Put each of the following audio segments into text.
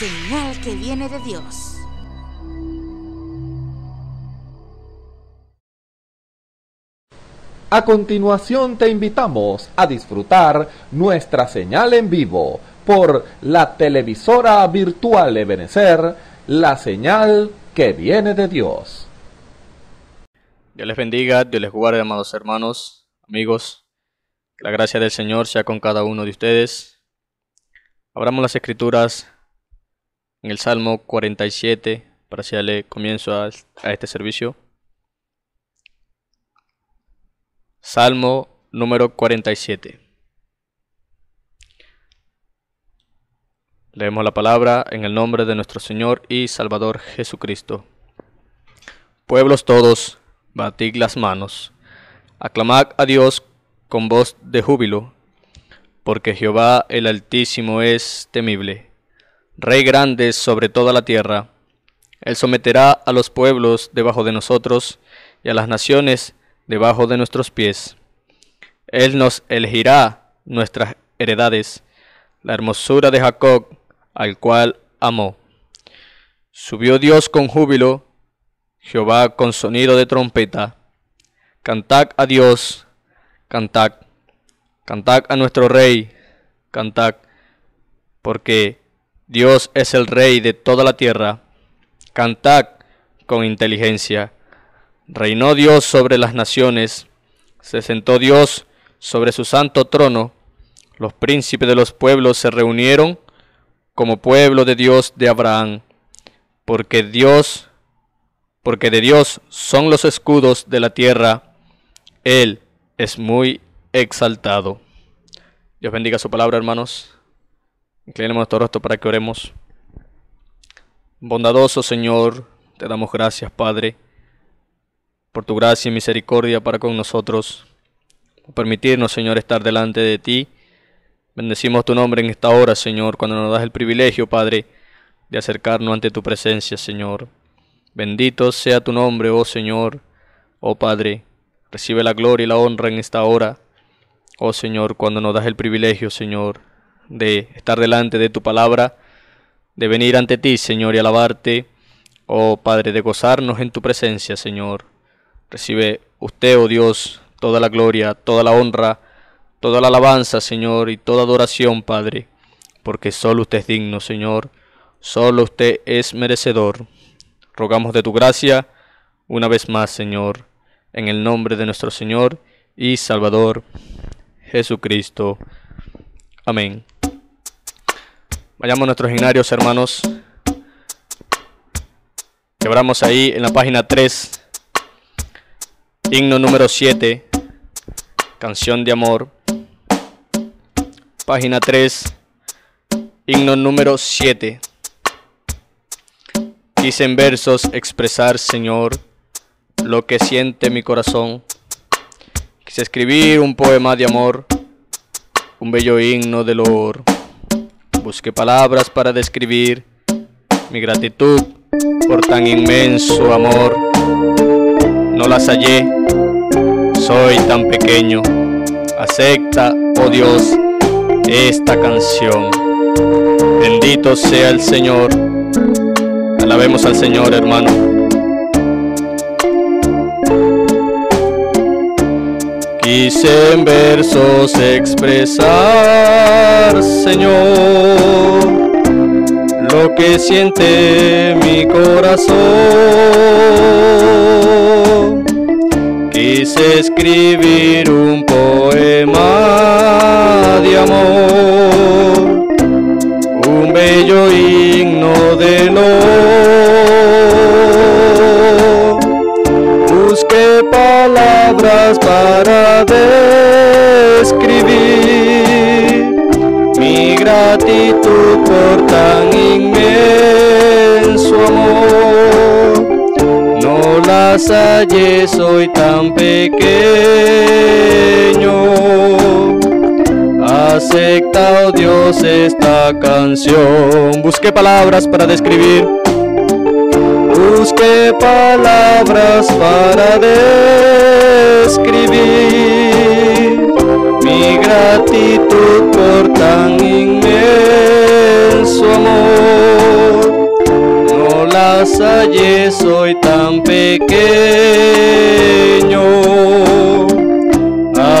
señal que viene de Dios. A continuación te invitamos a disfrutar nuestra señal en vivo por la televisora virtual Ebenecer, la señal que viene de Dios. Dios les bendiga, Dios les guarde, amados hermanos, amigos. Que la gracia del Señor sea con cada uno de ustedes. Abramos las escrituras en el Salmo 47 para darle comienzo a, a este servicio. Salmo número 47. Leemos la palabra en el nombre de nuestro Señor y Salvador Jesucristo. Pueblos todos, batid las manos, aclamad a Dios con voz de júbilo, porque Jehová el Altísimo es temible Rey grande sobre toda la tierra. Él someterá a los pueblos debajo de nosotros y a las naciones debajo de nuestros pies. Él nos elegirá nuestras heredades, la hermosura de Jacob, al cual amó. Subió Dios con júbilo, Jehová con sonido de trompeta. Cantad a Dios, cantad, cantad a nuestro Rey, cantad, porque Dios es el Rey de toda la tierra. Cantad con inteligencia. Reinó Dios sobre las naciones. Se sentó Dios sobre su santo trono. Los príncipes de los pueblos se reunieron como pueblo de Dios de Abraham. Porque Dios, porque de Dios son los escudos de la tierra. Él es muy exaltado. Dios bendiga su palabra, hermanos. Inclinemos nuestro rostro para que oremos. Bondadoso Señor, te damos gracias, Padre, por tu gracia y misericordia para con nosotros. permitirnos, Señor, estar delante de ti. Bendecimos tu nombre en esta hora, Señor, cuando nos das el privilegio, Padre, de acercarnos ante tu presencia, Señor. Bendito sea tu nombre, oh Señor, oh Padre. Recibe la gloria y la honra en esta hora. Oh Señor, cuando nos das el privilegio, Señor, de estar delante de tu palabra, de venir ante ti, Señor, y alabarte. Oh Padre, de gozarnos en tu presencia, Señor. Recibe usted, oh Dios, toda la gloria, toda la honra, toda la alabanza, Señor, y toda adoración, Padre, porque solo usted es digno, Señor, solo usted es merecedor. Rogamos de tu gracia una vez más, Señor, en el nombre de nuestro Señor y Salvador Jesucristo. Amén. Vayamos a nuestros ignarios, hermanos. Quebramos ahí en la página 3. Himno número 7. Canción de amor. Página 3. Himno número 7. Quise en versos expresar, Señor, lo que siente mi corazón. Quise escribir un poema de amor, un bello himno de loor. Busqué palabras para describir mi gratitud por tan inmenso amor. No las hallé, soy tan pequeño. Acepta, oh Dios, esta canción. Bendito sea el Señor. Alabemos al Señor, hermano. quise en versos expresar, Señor, lo que siente mi corazón. Quise escribir un poema de amor, un bello himno de no palabras para describir mi gratitud por tan inmenso amor. No las hallé, soy tan pequeño. Acepta, oh Dios, esta canción. Busqué palabras para describir Busqué palabras para describir mi gratitud por tan inmenso amor. No las hallé, soy tan pequeño.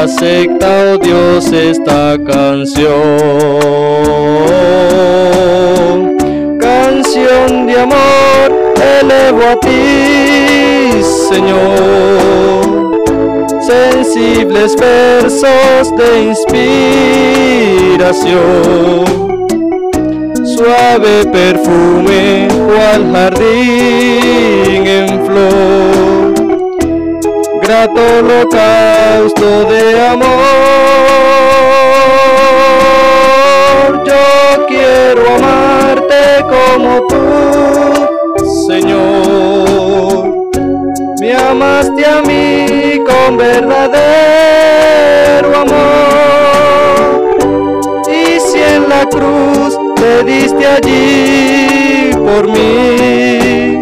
Acepta, oh Dios, esta canción, canción de amor elevo a ti, Señor. Sensibles versos de inspiración, suave perfume cual jardín en flor, grato holocausto de amor. Yo quiero amarte como tú Señor. Me amaste a mí con verdadero amor. Y si en la cruz te diste allí por mí,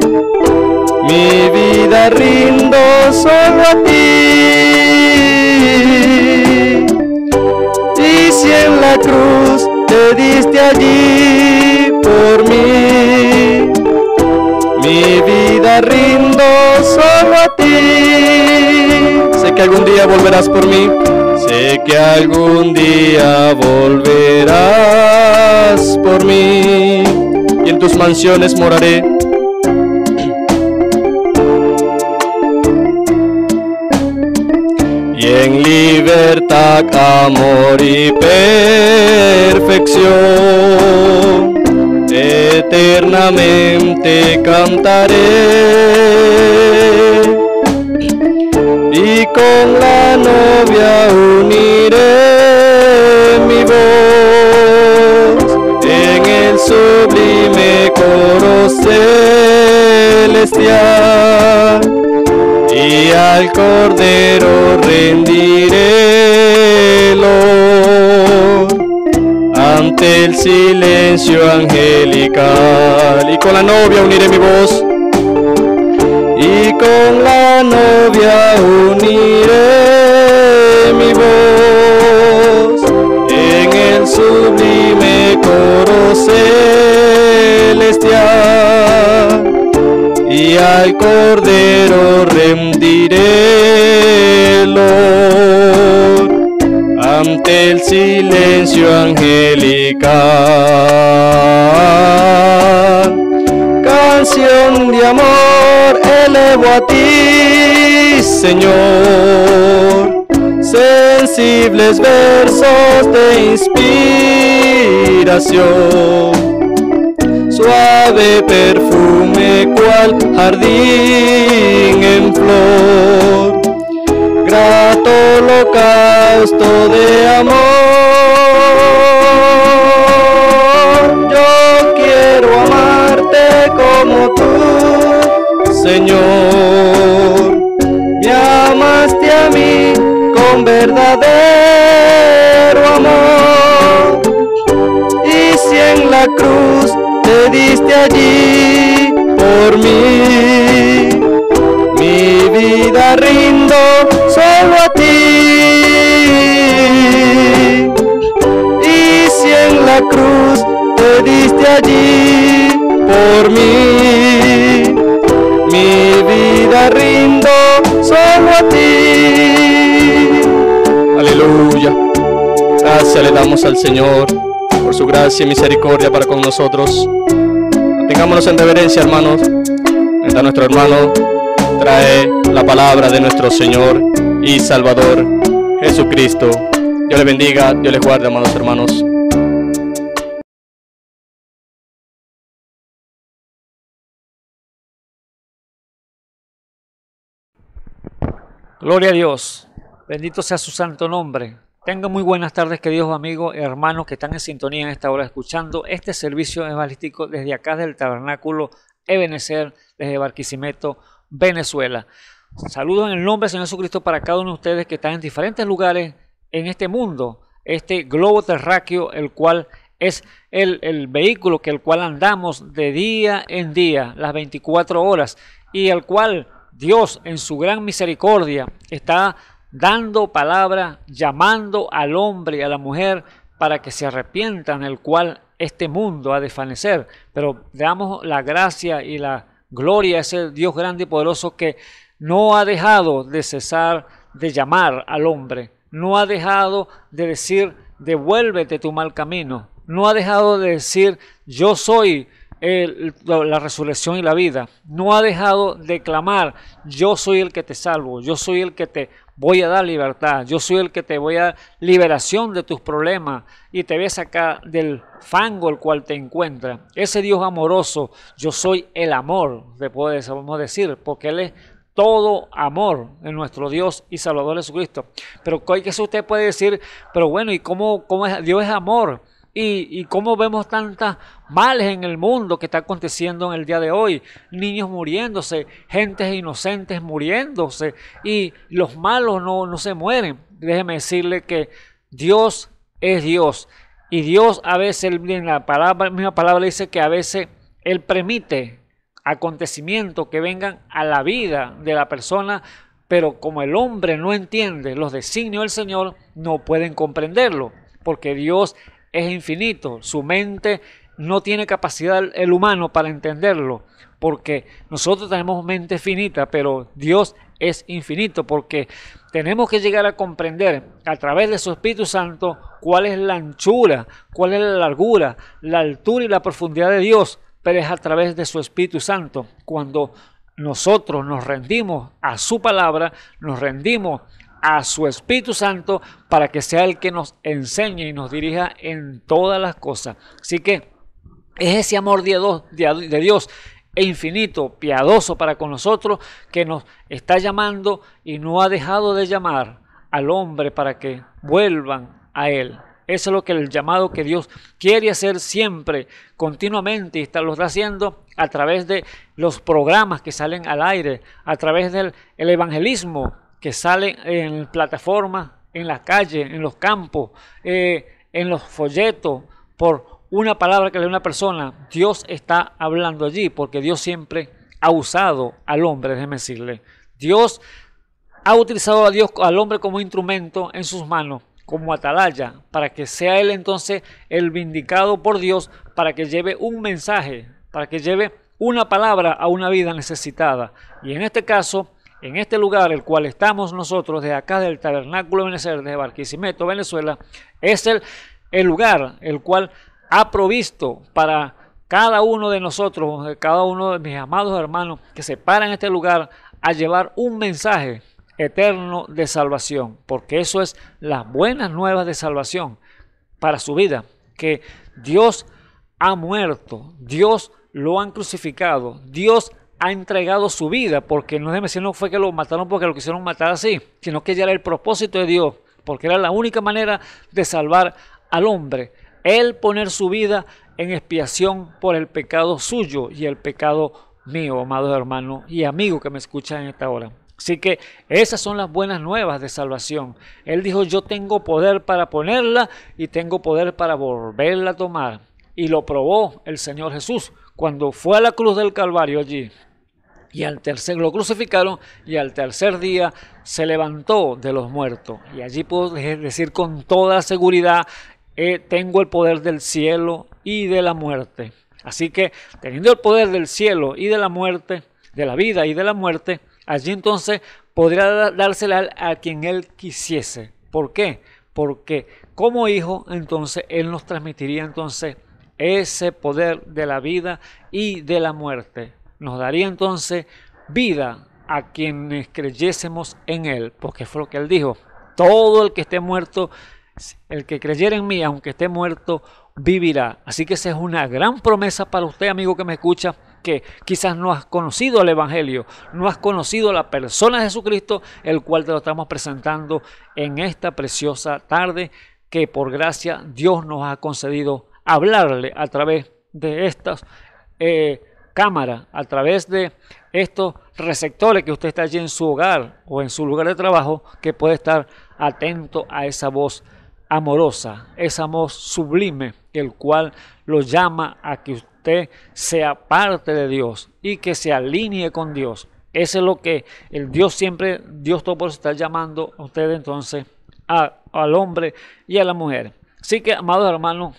mi vida rindo solo a ti. Y si en la cruz te diste allí por mí rindo solo a ti. Sé que algún día volverás por mí, sé que algún día volverás por mí. Y en tus mansiones moraré. Y en libertad, amor y perfección eternamente cantaré y con la novia uniré mi voz en el sublime coro celestial y al cordero rendiré ante el silencio angelical. Y con la novia uniré mi voz. Y con la novia uniré mi voz. En el sublime coro celestial. Y al cordero rendiré ante el silencio angelical. Canción de amor elevo a ti, Señor. Sensibles versos de inspiración. Suave perfume cual jardín en flor todo holocausto de amor. Yo quiero amarte como tú, Señor. Me amaste a mí con verdadero amor. Y si en la cruz te diste allí por mí mi vida rindo solo a ti. Y si en la cruz te diste allí por mí, mi vida rindo solo a ti. Aleluya. Gracias le damos al Señor por su gracia y misericordia para con nosotros. Tengámonos en reverencia, hermanos. Está nuestro hermano trae la palabra de nuestro Señor y Salvador Jesucristo. Dios le bendiga, Dios le guarde, amados hermanos. Gloria a Dios. Bendito sea su santo nombre. tengo muy buenas tardes, queridos amigos y hermanos que están en sintonía en esta hora escuchando este servicio evangelístico desde acá del Tabernáculo Ebenezer, desde Barquisimeto, Venezuela. Saludos en el nombre del Señor Jesucristo para cada uno de ustedes que están en diferentes lugares en este mundo, este globo terráqueo, el cual es el, vehículo que el cual andamos de día en día, las 24 horas, y el cual Dios en su gran misericordia está dando palabra, llamando al hombre y a la mujer para que se arrepientan, el cual este mundo ha de fanecer, Pero damos la gracia y la Gloria es el Dios grande y poderoso que no ha dejado de cesar de llamar al hombre, no ha dejado de decir, devuélvete tu mal camino, no ha dejado de decir, yo soy el, la resurrección y la vida. No ha dejado de clamar, yo soy el que te salvo, yo soy el que te voy a dar libertad, yo soy el que te voy a dar liberación de tus problemas y te ves acá del fango el cual te encuentra. Ese Dios amoroso, yo soy el amor, te podemos decir, porque Él es todo amor en nuestro Dios y Salvador Jesucristo. Pero ¿qué que usted puede decir, pero bueno, ¿y cómo, cómo es? Dios es amor? y, cómo vemos tantas males en el mundo que está aconteciendo en el día de hoy. Niños muriéndose, gentes inocentes muriéndose y los malos no, se mueren. Déjeme decirle que Dios es Dios. Y Dios a veces, en la misma palabra dice que a veces Él permite acontecimientos que vengan a la vida de la persona, pero como el hombre no entiende los designios del Señor, no pueden comprenderlo, porque Dios es infinito, su mente no tiene capacidad el humano para entenderlo, porque nosotros tenemos mente finita, pero Dios es infinito, porque tenemos que llegar a comprender a través de su Espíritu Santo cuál es la anchura, cuál es la largura, la altura y la profundidad de Dios, pero es a través de su Espíritu Santo. Cuando nosotros nos rendimos a su palabra, nos rendimos a su Espíritu Santo para que sea el que nos enseñe y nos dirija en todas las cosas. Así que es ese amor de Dios e infinito, piadoso para con nosotros, que nos está llamando y no ha dejado de llamar al hombre para que vuelvan a Él. Eso es lo que el llamado que Dios quiere hacer siempre, continuamente, y está, lo haciendo a través de los programas que salen al aire, a través del evangelismo que sale en plataformas, en las calles, en los campos, eh, en los folletos, por una palabra que le una persona, Dios está hablando allí, porque Dios siempre ha usado al hombre, déjeme decirle. Dios ha utilizado a Dios, al hombre como instrumento en sus manos, como atalaya, para que sea él entonces el vindicado por Dios, para que lleve un mensaje, para que lleve una palabra a una vida necesitada. Y en este caso, en este lugar, el cual estamos nosotros, de acá del Tabernáculo de Venezuela, de Barquisimeto, Venezuela, es el, el lugar el cual ha provisto para cada uno de nosotros, cada uno de mis amados hermanos que se paran en este lugar a llevar un mensaje eterno de salvación, porque eso es las buenas nuevas de salvación para su vida, que Dios ha muerto, Dios lo han crucificado, Dios ha entregado su vida, porque no, decir, no fue que lo mataron porque lo quisieron matar así, sino que ya era el propósito de Dios, porque era la única manera de salvar al hombre. Él poner su vida en expiación por el pecado suyo y el pecado mío, amado hermano y amigo que me escuchan en esta hora. Así que esas son las buenas nuevas de salvación. Él dijo, yo tengo poder para ponerla y tengo poder para volverla a tomar. Y lo probó el Señor Jesús cuando fue a la cruz del Calvario allí y al tercer lo crucificaron y al tercer día se levantó de los muertos. Y allí puedo decir con toda seguridad, eh, tengo el poder del cielo y de la muerte. Así que teniendo el poder del cielo y de la muerte, de la vida y de la muerte, allí entonces podría dársela a quien él quisiese. ¿Por qué? Porque como hijo, entonces él nos transmitiría entonces ese poder de la vida y de la muerte nos daría entonces vida a quienes creyésemos en Él, porque fue lo que Él dijo, todo el que esté muerto, el que creyera en mí, aunque esté muerto, vivirá. Así que esa es una gran promesa para usted, amigo que me escucha, que quizás no has conocido el Evangelio, no has conocido la persona de Jesucristo, el cual te lo estamos presentando en esta preciosa tarde que por gracia Dios nos ha concedido hablarle a través de estas eh, cámara a través de estos receptores que usted está allí en su hogar o en su lugar de trabajo, que puede estar atento a esa voz amorosa, esa voz sublime, el cual lo llama a que usted sea parte de Dios y que se alinee con Dios. Ese es lo que el Dios siempre, Dios todo por está llamando a usted entonces, al hombre y a la mujer. Así que, amados hermanos,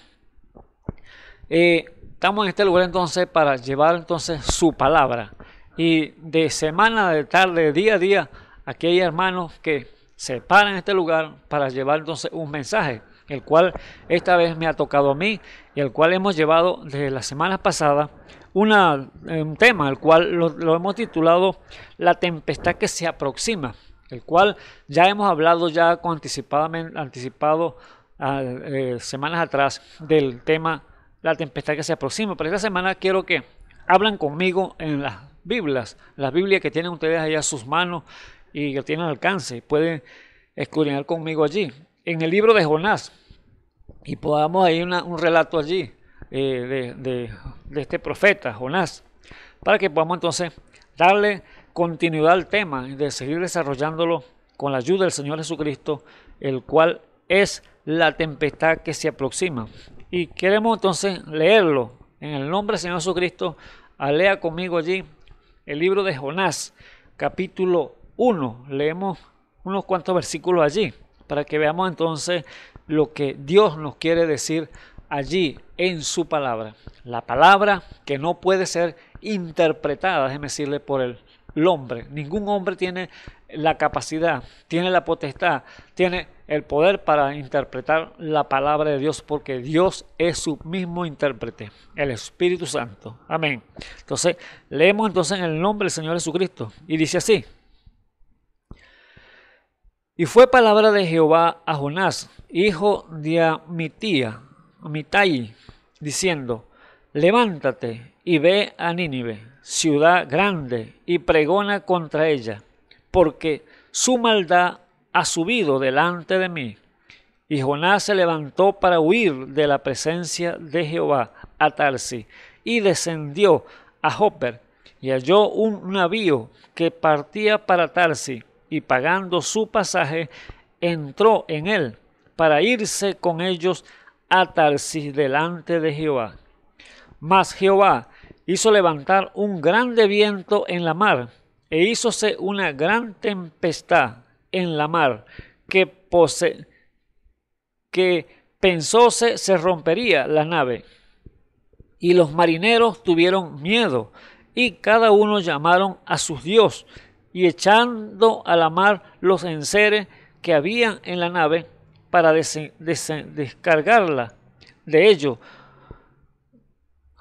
eh, estamos en este lugar entonces para llevar entonces su palabra. Y de semana, de tarde, día a día, aquí hay hermanos que se paran en este lugar para llevar entonces un mensaje, el cual esta vez me ha tocado a mí y el cual hemos llevado desde la semana, pasada eh, un tema, el cual lo, hemos titulado La tempestad que se aproxima, el cual ya hemos hablado ya anticipadamente, anticipado ah, eh, semanas atrás del tema la tempestad que se aproxima. Pero esta semana quiero que hablan conmigo en las Biblias, las Biblias que tienen ustedes allá a sus manos y que tienen alcance. Pueden escudriñar conmigo allí. En el libro de Jonás, y podamos ahí un relato allí eh, de, este profeta, Jonás, para que podamos entonces darle continuidad al tema, de seguir desarrollándolo con la ayuda del Señor Jesucristo, el cual es la tempestad que se aproxima. Y queremos entonces leerlo en el nombre del Señor Jesucristo. alea conmigo allí el libro de Jonás, capítulo 1. Leemos unos cuantos versículos allí para que veamos entonces lo que Dios nos quiere decir allí en su palabra. La palabra que no puede ser interpretada, déjeme decirle, por él el hombre. Ningún hombre tiene la capacidad, tiene la potestad, tiene el poder para interpretar la palabra de Dios, porque Dios es su mismo intérprete, el Espíritu Santo. Amén. Entonces, leemos entonces en el nombre del Señor Jesucristo. Y dice así. Y fue palabra de Jehová a Jonás, hijo de Amitía, Amitai, diciendo, levántate y ve a Nínive ciudad grande y pregona contra ella, porque su maldad ha subido delante de mí. Y Jonás se levantó para huir de la presencia de Jehová a Tarsi, y descendió a Hopper, y halló un navío que partía para Tarsi, y pagando su pasaje, entró en él para irse con ellos a Tarsis delante de Jehová. Mas Jehová hizo levantar un grande viento en la mar, e hízose una gran tempestad en la mar, que, pose que pensóse se rompería la nave. Y los marineros tuvieron miedo, y cada uno llamaron a sus dios, y echando a la mar los enseres que habían en la nave, para descargarla de ellos.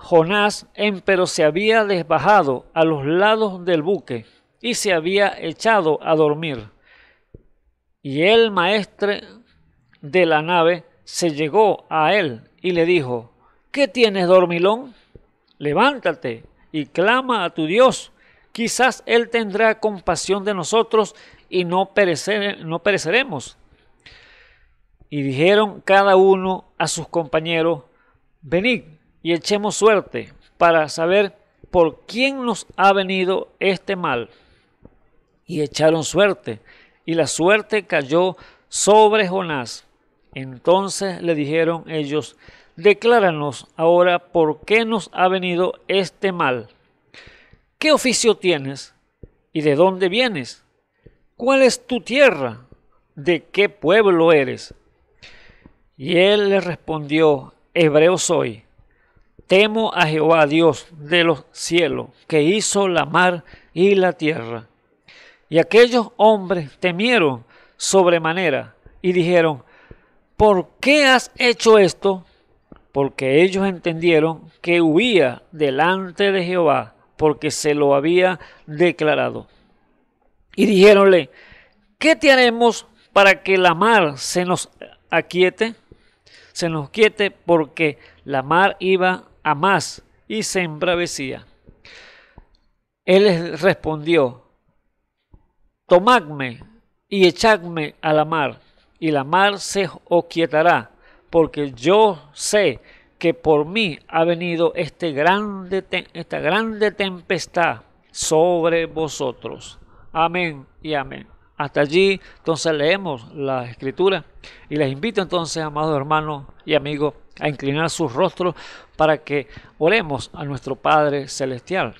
Jonás, empero, se había desbajado a los lados del buque y se había echado a dormir. Y el maestre de la nave se llegó a él y le dijo, ¿qué tienes, dormilón? Levántate y clama a tu Dios. Quizás Él tendrá compasión de nosotros y no, no pereceremos. Y dijeron cada uno a sus compañeros, venid, y echemos suerte para saber por quién nos ha venido este mal. Y echaron suerte, y la suerte cayó sobre Jonás. Entonces le dijeron ellos, decláranos ahora por qué nos ha venido este mal. ¿Qué oficio tienes? ¿Y de dónde vienes? ¿Cuál es tu tierra? ¿De qué pueblo eres? Y él le respondió, Hebreo soy Temo a Jehová Dios de los cielos, que hizo la mar y la tierra. Y aquellos hombres temieron sobremanera y dijeron, ¿por qué has hecho esto? Porque ellos entendieron que huía delante de Jehová, porque se lo había declarado. Y dijéronle, ¿qué te haremos para que la mar se nos aquiete? Se nos quiete porque la mar iba a más y se embravecía. Él les respondió, tomadme y echadme a la mar, y la mar se oquietará, porque yo sé que por mí ha venido este grande, esta grande tempestad sobre vosotros. Amén y amén. Hasta allí entonces leemos la escritura y les invito entonces, amados hermanos y amigos, a inclinar sus rostros para que oremos a nuestro Padre Celestial.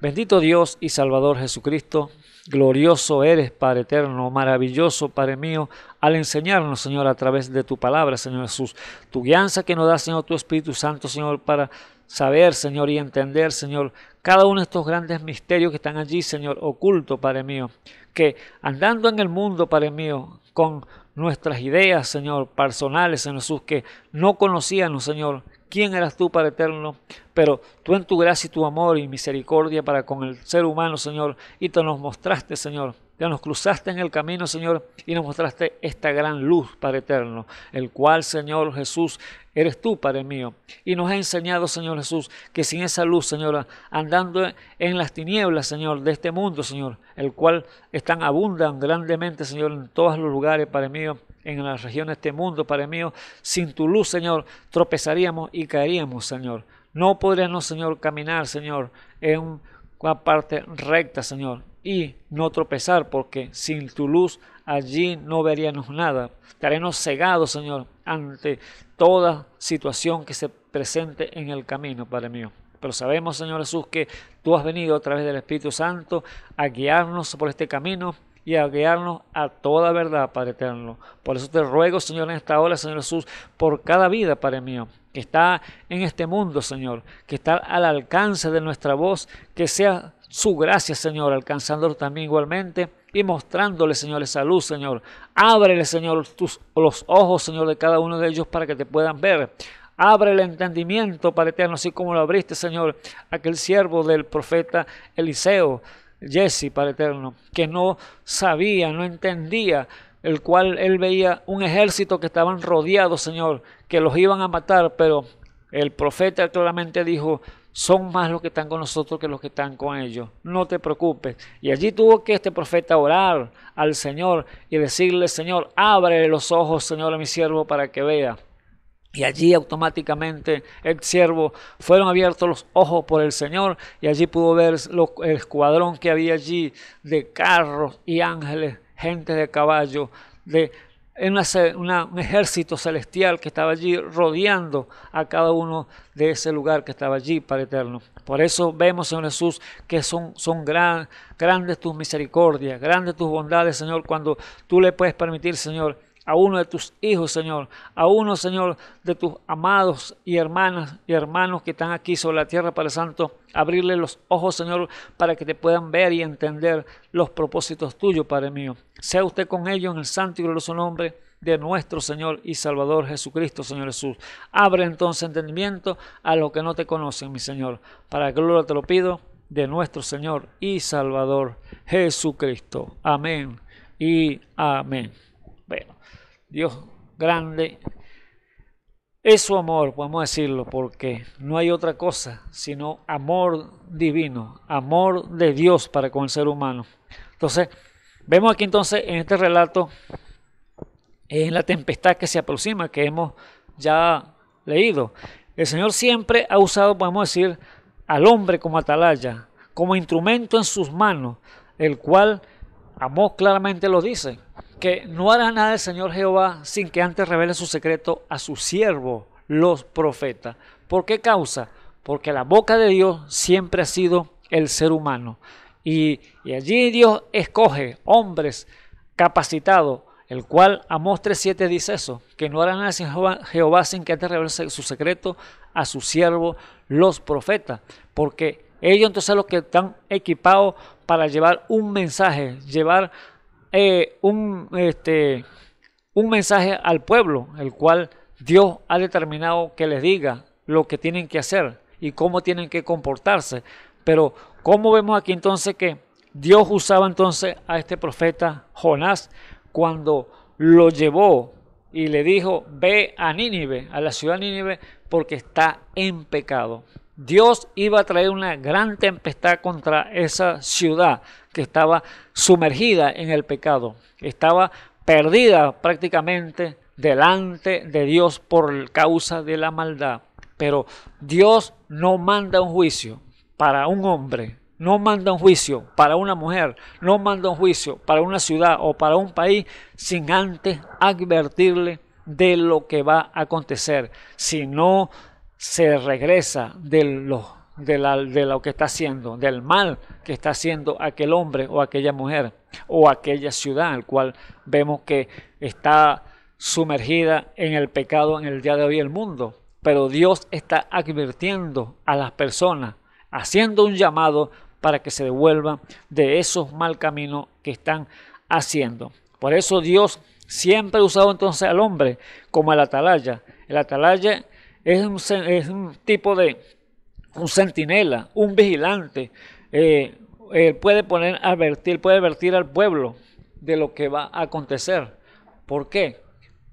Bendito Dios y Salvador Jesucristo, glorioso eres, Padre eterno, maravilloso, Padre mío, al enseñarnos, Señor, a través de tu palabra, Señor Jesús, tu guianza que nos da, Señor, tu Espíritu Santo, Señor, para saber, Señor, y entender, Señor, cada uno de estos grandes misterios que están allí, Señor, oculto, Padre mío, que andando en el mundo, Padre mío, con nuestras ideas, Señor, personales, Señor Jesús, que no conocían, Señor, ¿Quién eras tú, Padre Eterno? Pero tú en tu gracia y tu amor y misericordia para con el ser humano, Señor, y te nos mostraste, Señor. Ya nos cruzaste en el camino, Señor, y nos mostraste esta gran luz, Padre Eterno, el cual, Señor Jesús, eres tú, Padre mío. Y nos ha enseñado, Señor Jesús, que sin esa luz, Señor, andando en las tinieblas, Señor, de este mundo, Señor, el cual están abundan grandemente, Señor, en todos los lugares, Padre mío, en las regiones de este mundo, Padre mío. Sin tu luz, Señor, tropezaríamos y caeríamos, Señor. No podríamos, Señor, caminar, Señor, en una parte recta, Señor, y no tropezar, porque sin tu luz allí no veríamos nada. Estaremos cegados, Señor, ante toda situación que se presente en el camino, Padre mío. Pero sabemos, Señor Jesús, que tú has venido a través del Espíritu Santo a guiarnos por este camino, y a guiarnos a toda verdad, Padre eterno. Por eso te ruego, Señor, en esta hora, Señor Jesús, por cada vida, Padre mío, que está en este mundo, Señor, que está al alcance de nuestra voz, que sea su gracia, Señor, alcanzándolo también igualmente y mostrándole, Señor, esa luz, Señor. Ábrele, Señor, tus, los ojos, Señor, de cada uno de ellos para que te puedan ver. Abre el entendimiento, Padre eterno, así como lo abriste, Señor, aquel siervo del profeta Eliseo. Jesse, para eterno, que no sabía, no entendía, el cual él veía un ejército que estaban rodeados, Señor, que los iban a matar, pero el profeta claramente dijo, son más los que están con nosotros que los que están con ellos. No te preocupes. Y allí tuvo que este profeta orar al Señor y decirle, Señor, abre los ojos, Señor, a mi siervo para que vea. Y allí automáticamente el siervo fueron abiertos los ojos por el Señor y allí pudo ver el escuadrón que había allí de carros y ángeles, gente de caballo, de un ejército celestial que estaba allí rodeando a cada uno de ese lugar que estaba allí, para Eterno. Por eso vemos, Señor Jesús, que son, son grandes tus misericordias, grandes tus bondades, Señor, cuando tú le puedes permitir, Señor, a uno de tus hijos, Señor, a uno, Señor, de tus amados y hermanas y hermanos que están aquí sobre la tierra, Padre Santo, abrirle los ojos, Señor, para que te puedan ver y entender los propósitos tuyos, Padre mío. Sea usted con ellos en el santo y glorioso nombre de nuestro Señor y Salvador Jesucristo, Señor Jesús. Abre entonces entendimiento a los que no te conocen, mi Señor. Para gloria te lo pido de nuestro Señor y Salvador Jesucristo. Amén y amén. Bueno. Dios grande es su amor, podemos decirlo, porque no hay otra cosa sino amor divino, amor de Dios para con el ser humano. Entonces, vemos aquí entonces en este relato, en la tempestad que se aproxima, que hemos ya leído, el Señor siempre ha usado, podemos decir, al hombre como atalaya, como instrumento en sus manos, el cual amor claramente lo dice, que no hará nada el Señor Jehová sin que antes revele su secreto a su siervo, los profetas. ¿Por qué causa? Porque la boca de Dios siempre ha sido el ser humano. Y, allí Dios escoge hombres capacitados, el cual Amós 7 dice eso, que no hará nada el Jehová, Jehová sin que antes revele su secreto a su siervo, los profetas. Porque ellos entonces son los que están equipados para llevar un mensaje, llevar eh, un, este, un mensaje al pueblo, el cual Dios ha determinado que les diga lo que tienen que hacer y cómo tienen que comportarse. Pero ¿cómo vemos aquí entonces que Dios usaba entonces a este profeta Jonás cuando lo llevó y le dijo, ve a Nínive, a la ciudad de Nínive, porque está en pecado? Dios iba a traer una gran tempestad contra esa ciudad estaba sumergida en el pecado, estaba perdida prácticamente delante de Dios por causa de la maldad. Pero Dios no manda un juicio para un hombre, no manda un juicio para una mujer, no manda un juicio para una ciudad o para un país sin antes advertirle de lo que va a acontecer. Si no se regresa de los de, la, lo que está haciendo, del mal que está haciendo aquel hombre o aquella mujer o aquella ciudad, al cual vemos que está sumergida en el pecado en el día de hoy el mundo. Pero Dios está advirtiendo a las personas, haciendo un llamado para que se devuelvan de esos mal caminos que están haciendo. Por eso Dios siempre ha usado entonces al hombre como el atalaya. El atalaya es un, es un tipo de, un centinela, un vigilante, eh, puede poner, advertir, puede advertir al pueblo de lo que va a acontecer. ¿Por qué?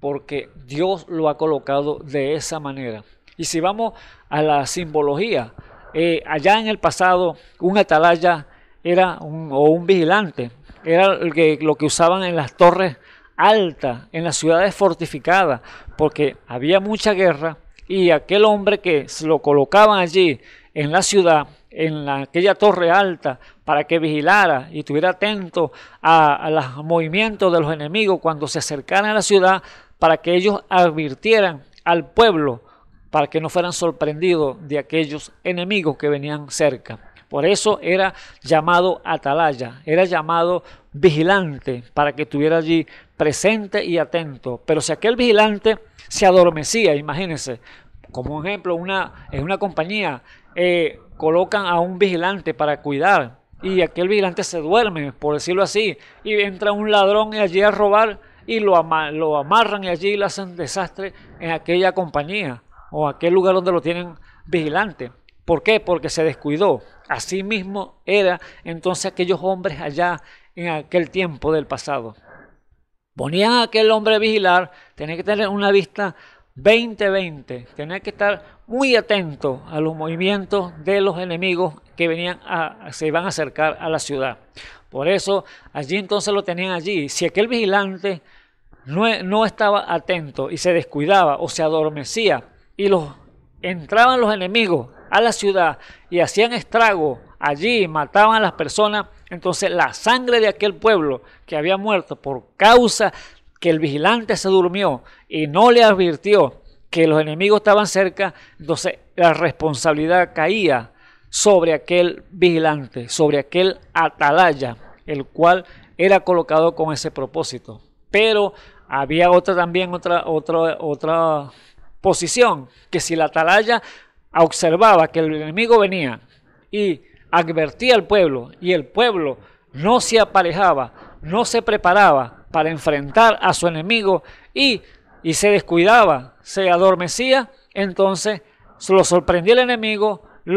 Porque Dios lo ha colocado de esa manera. Y si vamos a la simbología, eh, allá en el pasado un atalaya era un, o un vigilante, era lo que usaban en las torres altas, en las ciudades fortificadas, porque había mucha guerra y aquel hombre que lo colocaban allí en la ciudad, en aquella torre alta, para que vigilara y estuviera atento a, a los movimientos de los enemigos cuando se acercaran a la ciudad, para que ellos advirtieran al pueblo, para que no fueran sorprendidos de aquellos enemigos que venían cerca. Por eso era llamado atalaya, era llamado vigilante, para que estuviera allí presente y atento. Pero si aquel vigilante se adormecía, imagínense, como ejemplo, una, en una compañía eh, colocan a un vigilante para cuidar y aquel vigilante se duerme, por decirlo así, y entra un ladrón y allí a robar y lo, lo amarran y allí le hacen desastre en aquella compañía o aquel lugar donde lo tienen vigilante. ¿Por qué? Porque se descuidó. mismo era entonces aquellos hombres allá en aquel tiempo del pasado. Ponían a aquel hombre a vigilar, tenía que tener una vista 20-20, tenía que estar muy atento a los movimientos de los enemigos que venían a, se iban a acercar a la ciudad. Por eso allí entonces lo tenían allí. Si aquel vigilante no, e, no estaba atento y se descuidaba o se adormecía y los entraban los enemigos a la ciudad y hacían estrago allí, mataban a las personas, entonces la sangre de aquel pueblo que había muerto por causa que el vigilante se durmió y no le advirtió que los enemigos estaban cerca, entonces la responsabilidad caía sobre aquel vigilante, sobre aquel atalaya, el cual era colocado con ese propósito. Pero había otra también, otra, otra, otra posición, que si la atalaya observaba que el enemigo venía y advertía al pueblo y el pueblo no se aparejaba, no se preparaba para enfrentar a su enemigo y, se descuidaba, se adormecía, entonces lo sorprendía el enemigo y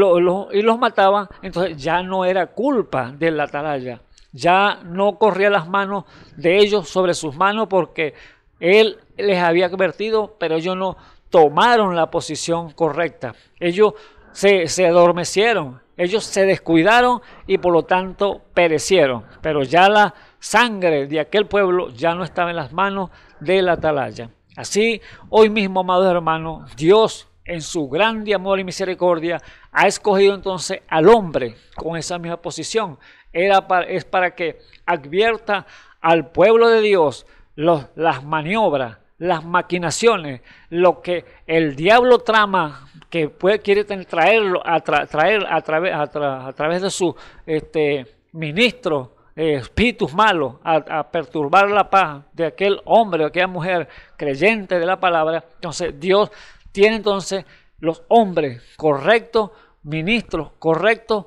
los mataba, entonces ya no era culpa de la atalaya, ya no corría las manos de ellos sobre sus manos porque él les había advertido, pero ellos no, tomaron la posición correcta. Ellos se, adormecieron, ellos se descuidaron y por lo tanto perecieron. Pero ya la sangre de aquel pueblo ya no estaba en las manos de la atalaya. Así, hoy mismo, amados hermanos, Dios en su grande amor y misericordia ha escogido entonces al hombre con esa misma posición. Era es para que advierta al pueblo de Dios las maniobras, las maquinaciones, lo que el diablo trama, que quiere traerlo a, traer a, través través de sus este, ministros, eh, espíritus malos, a, perturbar la paz de aquel hombre, o aquella mujer creyente de la palabra. Entonces Dios tiene entonces los hombres correctos, ministros correctos,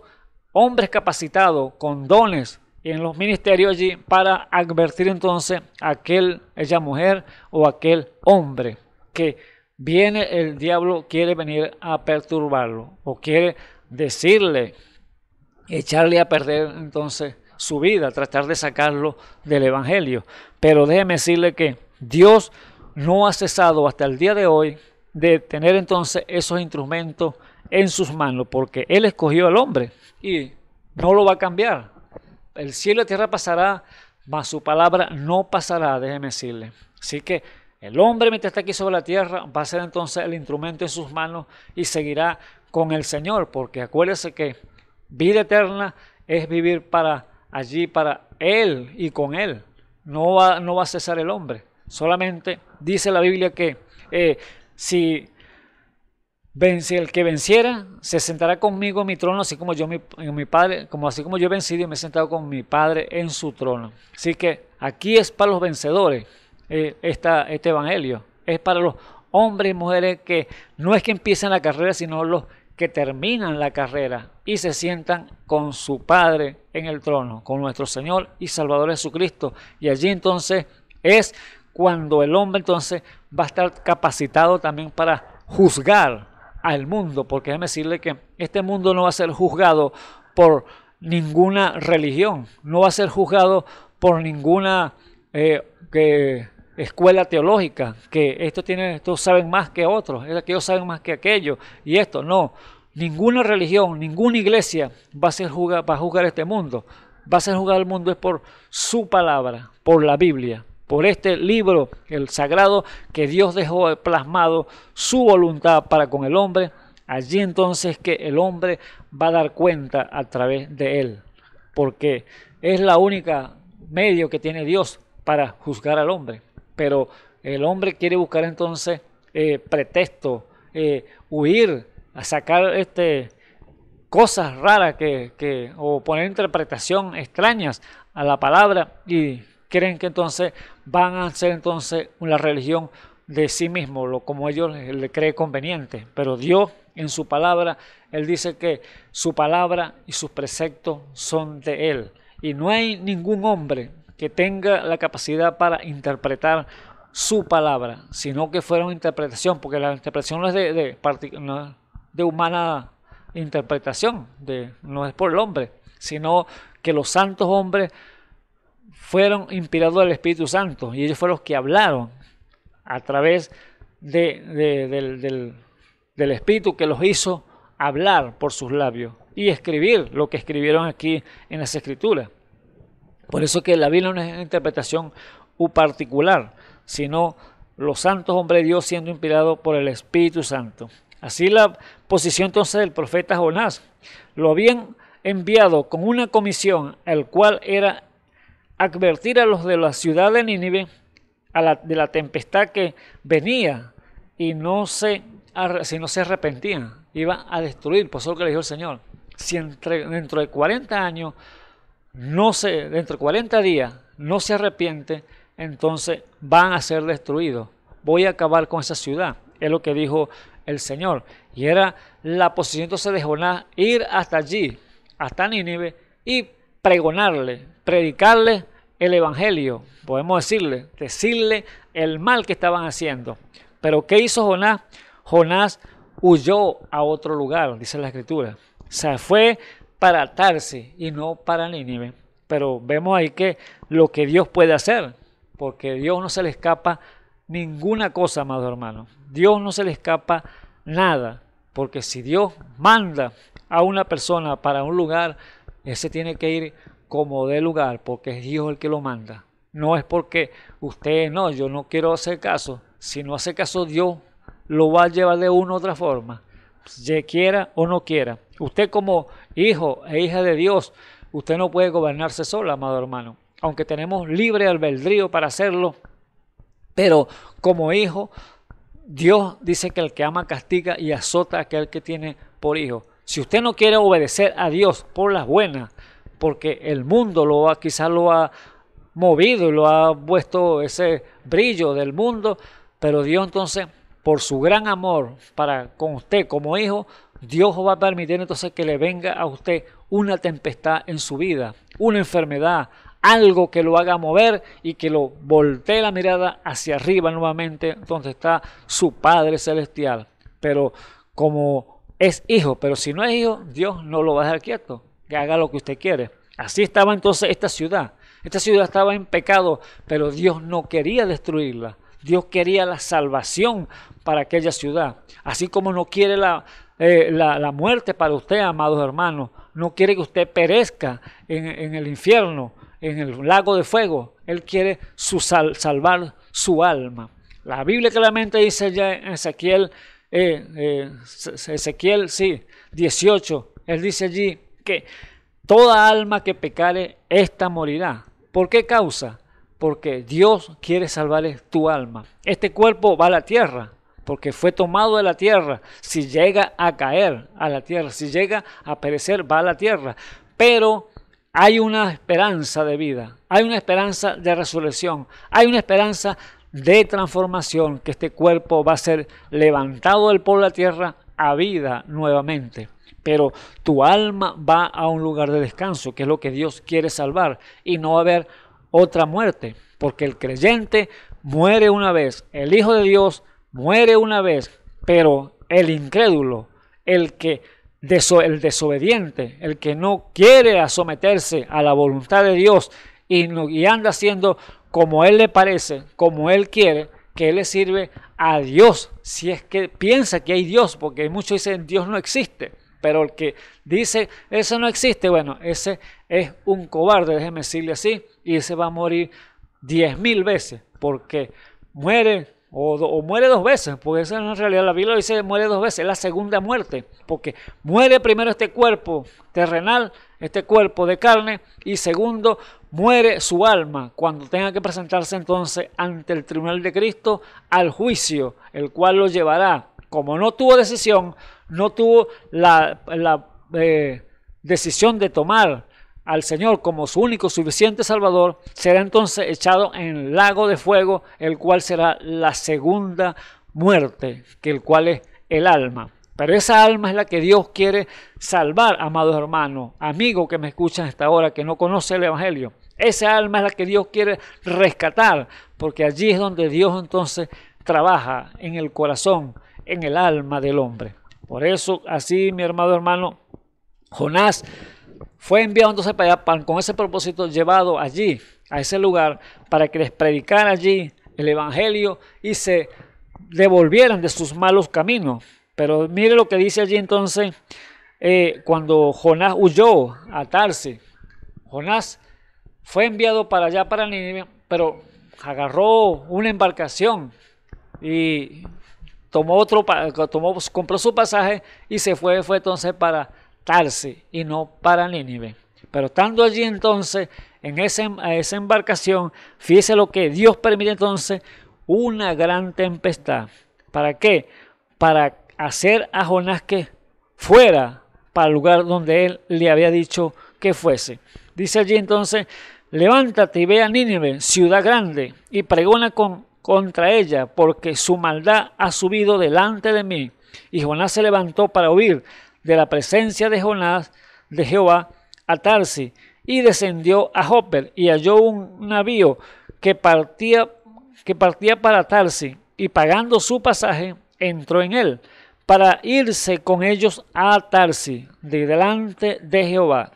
hombres capacitados, con dones, en los ministerios allí para advertir entonces a aquel, ella mujer o aquel hombre que viene el diablo, quiere venir a perturbarlo o quiere decirle, echarle a perder entonces su vida, tratar de sacarlo del evangelio. Pero déjeme decirle que Dios no ha cesado hasta el día de hoy de tener entonces esos instrumentos en sus manos, porque Él escogió al hombre y no lo va a cambiar el cielo y la tierra pasará, mas su palabra no pasará, déjeme decirle. Así que el hombre, mientras está aquí sobre la tierra, va a ser entonces el instrumento en sus manos y seguirá con el Señor, porque acuérdese que vida eterna es vivir para allí, para Él y con Él. No va, no va a cesar el hombre. Solamente dice la Biblia que eh, si Vence, el que venciera se sentará conmigo en mi trono, así como yo mi, mi padre, como así como yo he vencido y me he sentado con mi padre en su trono. Así que aquí es para los vencedores eh, este evangelio. Es para los hombres y mujeres que no es que empiecen la carrera, sino los que terminan la carrera y se sientan con su Padre en el trono, con nuestro Señor y Salvador Jesucristo. Y allí entonces es cuando el hombre entonces va a estar capacitado también para juzgar al mundo, porque es decirle que este mundo no va a ser juzgado por ninguna religión, no va a ser juzgado por ninguna eh, escuela teológica, que estos, tiene estos saben más que otros, ellos saben más que aquello y esto no. Ninguna religión, ninguna iglesia va a, ser va a juzgar este mundo. Va a ser juzgado el mundo es por su palabra, por la Biblia por este libro, el sagrado, que Dios dejó plasmado su voluntad para con el hombre, allí entonces que el hombre va a dar cuenta a través de él, porque es la única medio que tiene Dios para juzgar al hombre. Pero el hombre quiere buscar entonces eh, pretexto, eh, huir, a sacar este, cosas raras que, que, o poner interpretación extrañas a la palabra y creen que entonces van a ser entonces una religión de sí mismo, lo como ellos le cree conveniente. Pero Dios en su palabra, Él dice que su palabra y sus preceptos son de Él. Y no hay ningún hombre que tenga la capacidad para interpretar su palabra, sino que fuera una interpretación, porque la interpretación no es de, de humana interpretación, de, no es por el hombre, sino que los santos hombres fueron inspirados del Espíritu Santo y ellos fueron los que hablaron a través del, Espíritu que los hizo hablar por sus labios y escribir lo que escribieron aquí en las Escrituras. Por eso que la Biblia no es una interpretación particular, sino los santos hombres de Dios siendo inspirados por el Espíritu Santo. Así la posición entonces del profeta Jonás. Lo habían enviado con una comisión, el cual era advertir a los de la ciudad de Nínive a de la tempestad que venía y no se, si no se arrepentían, iba a destruir, por eso que le dijo el Señor. Si dentro de 40 años, no se, dentro de 40 días, no se arrepiente, entonces van a ser destruidos. Voy a acabar con esa ciudad. Es lo que dijo el Señor. Y era la posición entonces de Jonás ir hasta allí, hasta Nínive, y pregonarle predicarle el Evangelio, podemos decirle, decirle el mal que estaban haciendo. Pero ¿qué hizo Jonás? Jonás huyó a otro lugar, dice la escritura. Se fue para Tarsi y no para Nínive. Pero vemos ahí que lo que Dios puede hacer, porque Dios no se le escapa ninguna cosa, amado hermano. Dios no se le escapa nada, porque si Dios manda a una persona para un lugar, ese tiene que ir como dé lugar, porque es Dios el que lo manda. No es porque usted no, yo no quiero hacer caso. Si no hace caso, Dios lo va a llevar de una u otra forma, ya quiera o no quiera. Usted como hijo e hija de Dios, usted no puede gobernarse sola, amado hermano. Aunque tenemos libre albedrío para hacerlo, pero como hijo, Dios dice que el que ama castiga y azota a aquel que tiene por hijo. Si usted no quiere obedecer a Dios por las buenas, porque el mundo lo ha, quizás lo ha movido y lo ha puesto ese brillo del mundo, pero Dios entonces, por su gran amor para con usted como hijo, Dios va a permitir entonces que le venga a usted una tempestad en su vida, una enfermedad, algo que lo haga mover y que lo voltee la mirada hacia arriba nuevamente donde está su Padre Celestial. Pero como es hijo, pero si no es hijo, Dios no lo va a dejar quieto haga lo que usted quiere. Así estaba entonces esta ciudad. Esta ciudad estaba en pecado, pero Dios no quería destruirla. Dios quería la salvación para aquella ciudad. Así como no quiere la, eh, muerte para usted, amados hermanos. No quiere que usted perezca en, el infierno, en el lago de fuego. Él quiere su salvar su alma. La Biblia claramente dice ya en Ezequiel, eh, eh, Ezequiel sí, 18, él dice allí, que toda alma que pecare, ésta morirá. ¿Por qué causa? Porque Dios quiere salvar tu alma. Este cuerpo va a la tierra, porque fue tomado de la tierra. Si llega a caer a la tierra, si llega a perecer, va a la tierra. Pero hay una esperanza de vida, hay una esperanza de resurrección, hay una esperanza de transformación, que este cuerpo va a ser levantado del polvo la tierra a vida nuevamente pero tu alma va a un lugar de descanso, que es lo que Dios quiere salvar, y no va a haber otra muerte, porque el creyente muere una vez, el Hijo de Dios muere una vez, pero el incrédulo, el que el desobediente, el que no quiere someterse a la voluntad de Dios y, y anda haciendo como él le parece, como él quiere, que él le sirve a Dios, si es que piensa que hay Dios, porque muchos dicen Dios no existe. Pero el que dice, eso no existe, bueno, ese es un cobarde, déjeme decirle así, y ese va a morir diez mil veces, porque muere o, muere dos veces, porque esa es realidad. La Biblia dice muere dos veces, es la segunda muerte, porque muere primero este cuerpo terrenal, este cuerpo de carne, y segundo, muere su alma cuando tenga que presentarse entonces ante el tribunal de Cristo al juicio, el cual lo llevará como no tuvo decisión, no tuvo la, eh, decisión de tomar al Señor como su único suficiente Salvador, será entonces echado en el lago de fuego, el cual será la segunda muerte, que el cual es el alma. Pero esa alma es la que Dios quiere salvar, amados hermanos, amigos que me escuchan hasta ahora, que no conoce el Evangelio. Esa alma es la que Dios quiere rescatar, porque allí es donde Dios entonces trabaja en el corazón en el alma del hombre. Por eso, así, mi hermano hermano, Jonás fue enviado entonces para allá con ese propósito llevado allí, a ese lugar, para que les predicara allí el Evangelio y se devolvieran de sus malos caminos. Pero mire lo que dice allí entonces eh, cuando Jonás huyó a Tarsi. Jonás fue enviado para allá, para Nínive, pero agarró una embarcación y tomó otro, compró su pasaje y se fue, fue entonces para Tarse y no para Nínive. Pero estando allí entonces, en esa, esa embarcación, fíjese lo que Dios permite entonces, una gran tempestad. ¿Para qué? Para hacer a Jonás que fuera para el lugar donde él le había dicho que fuese. Dice allí entonces, levántate y ve a Nínive, ciudad grande, y pregona con contra ella, porque su maldad ha subido delante de mí. Y Jonás se levantó para huir de la presencia de Jonás, de Jehová, a Tarsi, y descendió a Hopper, y halló un navío que partía, que partía para Tarsi, y pagando su pasaje, entró en él, para irse con ellos a Tarsi, de delante de Jehová.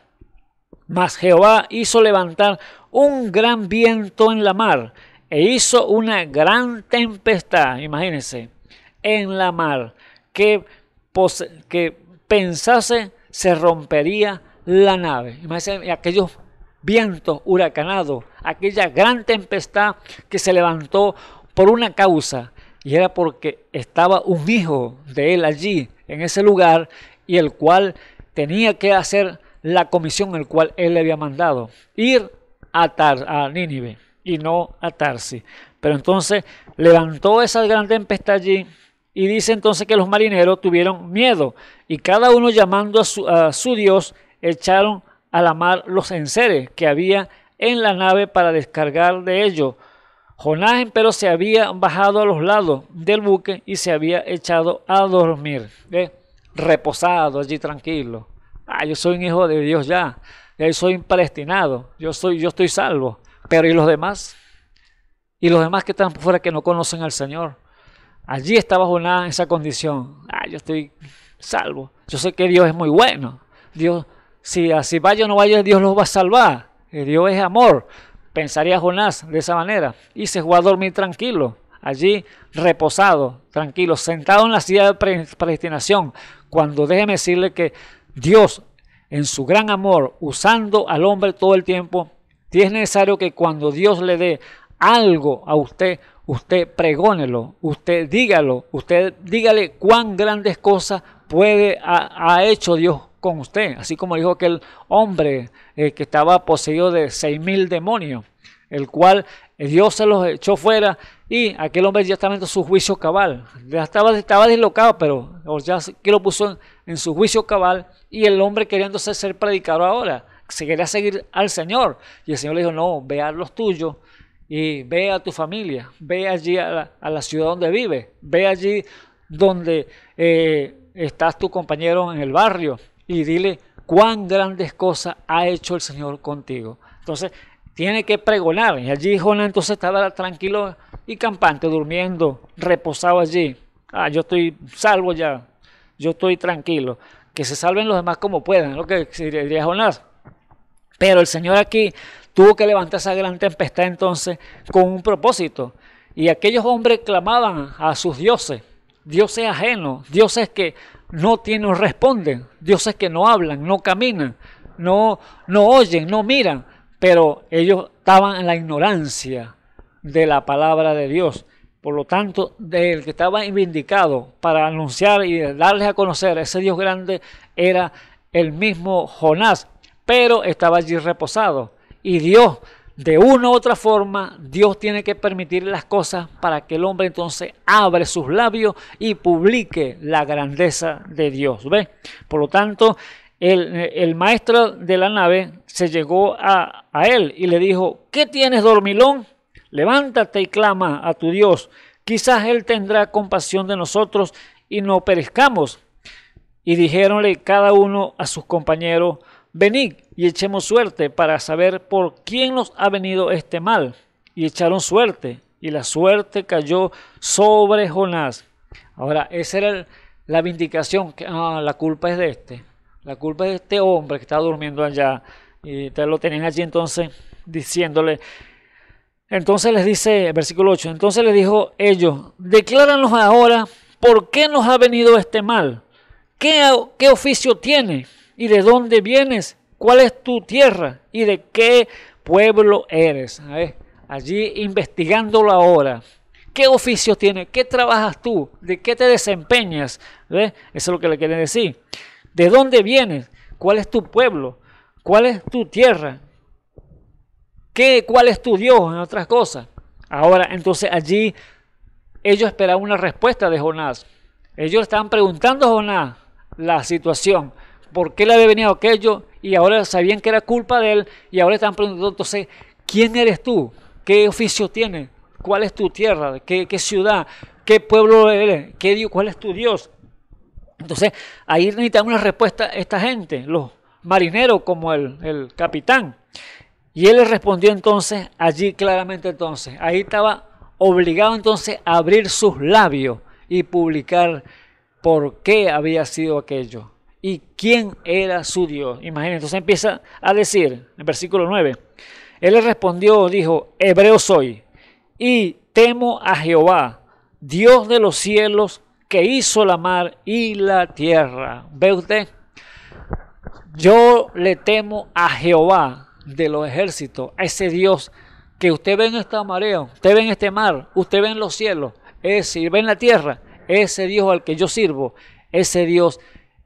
Mas Jehová hizo levantar un gran viento en la mar, e hizo una gran tempestad, imagínense, en la mar, que, pensase se rompería la nave. Imagínense aquellos vientos huracanados, aquella gran tempestad que se levantó por una causa, y era porque estaba un hijo de él allí, en ese lugar, y el cual tenía que hacer la comisión el cual él le había mandado, ir a, Tar, a Nínive y no atarse. Pero entonces levantó esa gran tempestad allí y dice entonces que los marineros tuvieron miedo y cada uno llamando a su, su Dios echaron a la mar los enseres que había en la nave para descargar de ellos. Jonás, pero se había bajado a los lados del buque y se había echado a dormir, ¿eh? reposado allí tranquilo. Ah, yo soy un hijo de Dios ya, yo soy un yo, soy, yo estoy salvo. Pero ¿y los demás? ¿Y los demás que están fuera que no conocen al Señor? Allí estaba Jonás en esa condición. Ah, yo estoy salvo. Yo sé que Dios es muy bueno. Dios, si así ah, vaya o no vaya, Dios los va a salvar. Eh, Dios es amor. Pensaría Jonás de esa manera. Y se fue a dormir tranquilo. Allí reposado, tranquilo, sentado en la silla de predestinación. Cuando déjeme decirle que Dios, en su gran amor, usando al hombre todo el tiempo, si es necesario que cuando Dios le dé algo a usted, usted pregónelo, usted dígalo, usted dígale cuán grandes cosas puede ha, hecho Dios con usted, así como dijo aquel hombre eh, que estaba poseído de seis mil demonios, el cual Dios se los echó fuera y aquel hombre ya estaba en su juicio cabal, ya estaba, deslocado, pero ya que lo puso en, en su juicio cabal y el hombre queriéndose ser predicado ahora se quería seguir al Señor. Y el Señor le dijo, no, ve a los tuyos y ve a tu familia, ve allí a la, ciudad donde vive, ve allí donde eh, estás tu compañero en el barrio y dile cuán grandes cosas ha hecho el Señor contigo. Entonces, tiene que pregonar. Y allí Jonás entonces estaba tranquilo y campante, durmiendo, reposado allí. Ah, yo estoy salvo ya, yo estoy tranquilo. Que se salven los demás como puedan, lo que diría Jonás. Pero el Señor aquí tuvo que levantar esa gran tempestad entonces con un propósito. Y aquellos hombres clamaban a sus dioses, dioses ajenos, dioses que no tienen, responden, dioses que no hablan, no caminan, no, no oyen, no miran, pero ellos estaban en la ignorancia de la palabra de Dios. Por lo tanto, del que estaba invindicado para anunciar y darles a conocer ese Dios grande era el mismo Jonás, pero estaba allí reposado. Y Dios, de una u otra forma, Dios tiene que permitir las cosas para que el hombre entonces abre sus labios y publique la grandeza de Dios. ¿Ve? Por lo tanto, el, maestro de la nave se llegó a, él y le dijo, ¿qué tienes, dormilón? Levántate y clama a tu Dios. Quizás Él tendrá compasión de nosotros y no perezcamos. Y dijéronle cada uno a sus compañeros, venid y echemos suerte para saber por quién nos ha venido este mal. Y echaron suerte, y la suerte cayó sobre Jonás. Ahora, esa era la vindicación, que ah, la culpa es de este, la culpa es de este hombre que está durmiendo allá. Y te lo tenían allí entonces diciéndole. Entonces les dice, versículo 8, entonces les dijo ellos, decláranos ahora por qué nos ha venido este mal, qué, qué oficio tiene y de dónde vienes, cuál es tu tierra y de qué pueblo eres. Allí investigándolo ahora. ¿Qué oficio tienes? ¿Qué trabajas tú? ¿De qué te desempeñas? Eso es lo que le quieren decir. ¿De dónde vienes? ¿Cuál es tu pueblo? ¿Cuál es tu tierra? ¿Qué, ¿Cuál es tu Dios? En otras cosas. Ahora, entonces allí ellos esperaban una respuesta de Jonás. Ellos estaban preguntando a Jonás la situación por qué le había venido aquello y ahora sabían que era culpa de él y ahora están preguntando entonces, ¿quién eres tú? ¿Qué oficio tienes? ¿Cuál es tu tierra? ¿Qué, ciudad? ¿Qué pueblo eres? ¿Qué Dios? ¿Cuál es tu Dios? Entonces, ahí necesitan una respuesta esta gente, los marineros como el, el capitán. Y él le respondió entonces, allí claramente entonces, ahí estaba obligado entonces a abrir sus labios y publicar por qué había sido aquello y quién era su Dios. Imagínense, entonces empieza a decir, en versículo 9, él le respondió, dijo, hebreo soy, y temo a Jehová, Dios de los cielos, que hizo la mar y la tierra. ¿Ve usted? Yo le temo a Jehová de los ejércitos, a ese Dios que usted ve en esta marea, usted ve en este mar, usted ve en los cielos, ese, ve en la tierra, ese Dios al que yo sirvo, ese Dios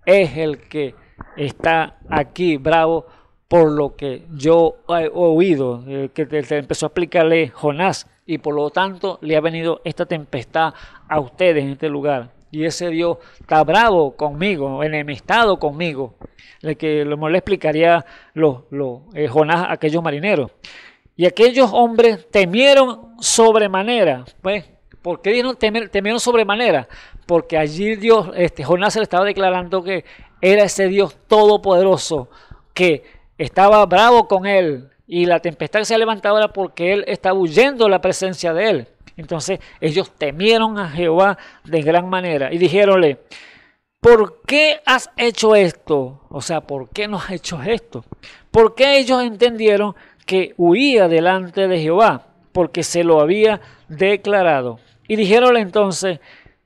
es el que está aquí, bravo, por lo que yo he oído, eh, que te, empezó a explicarle Jonás, y por lo tanto le ha venido esta tempestad a ustedes en este lugar. Y ese Dios está bravo conmigo, enemistado conmigo, el que lo le explicaría los, eh, Jonás a aquellos marineros. Y aquellos hombres temieron sobremanera. Pues, ¿Por qué dijeron temer, temieron sobremanera? porque allí Dios, este, Jonás se le estaba declarando que era ese Dios todopoderoso, que estaba bravo con él y la tempestad que se levantaba era porque él estaba huyendo de la presencia de él. Entonces ellos temieron a Jehová de gran manera y dijéronle, ¿por qué has hecho esto? O sea, ¿por qué nos has hecho esto? Porque ellos entendieron que huía delante de Jehová? Porque se lo había declarado. Y dijéronle entonces,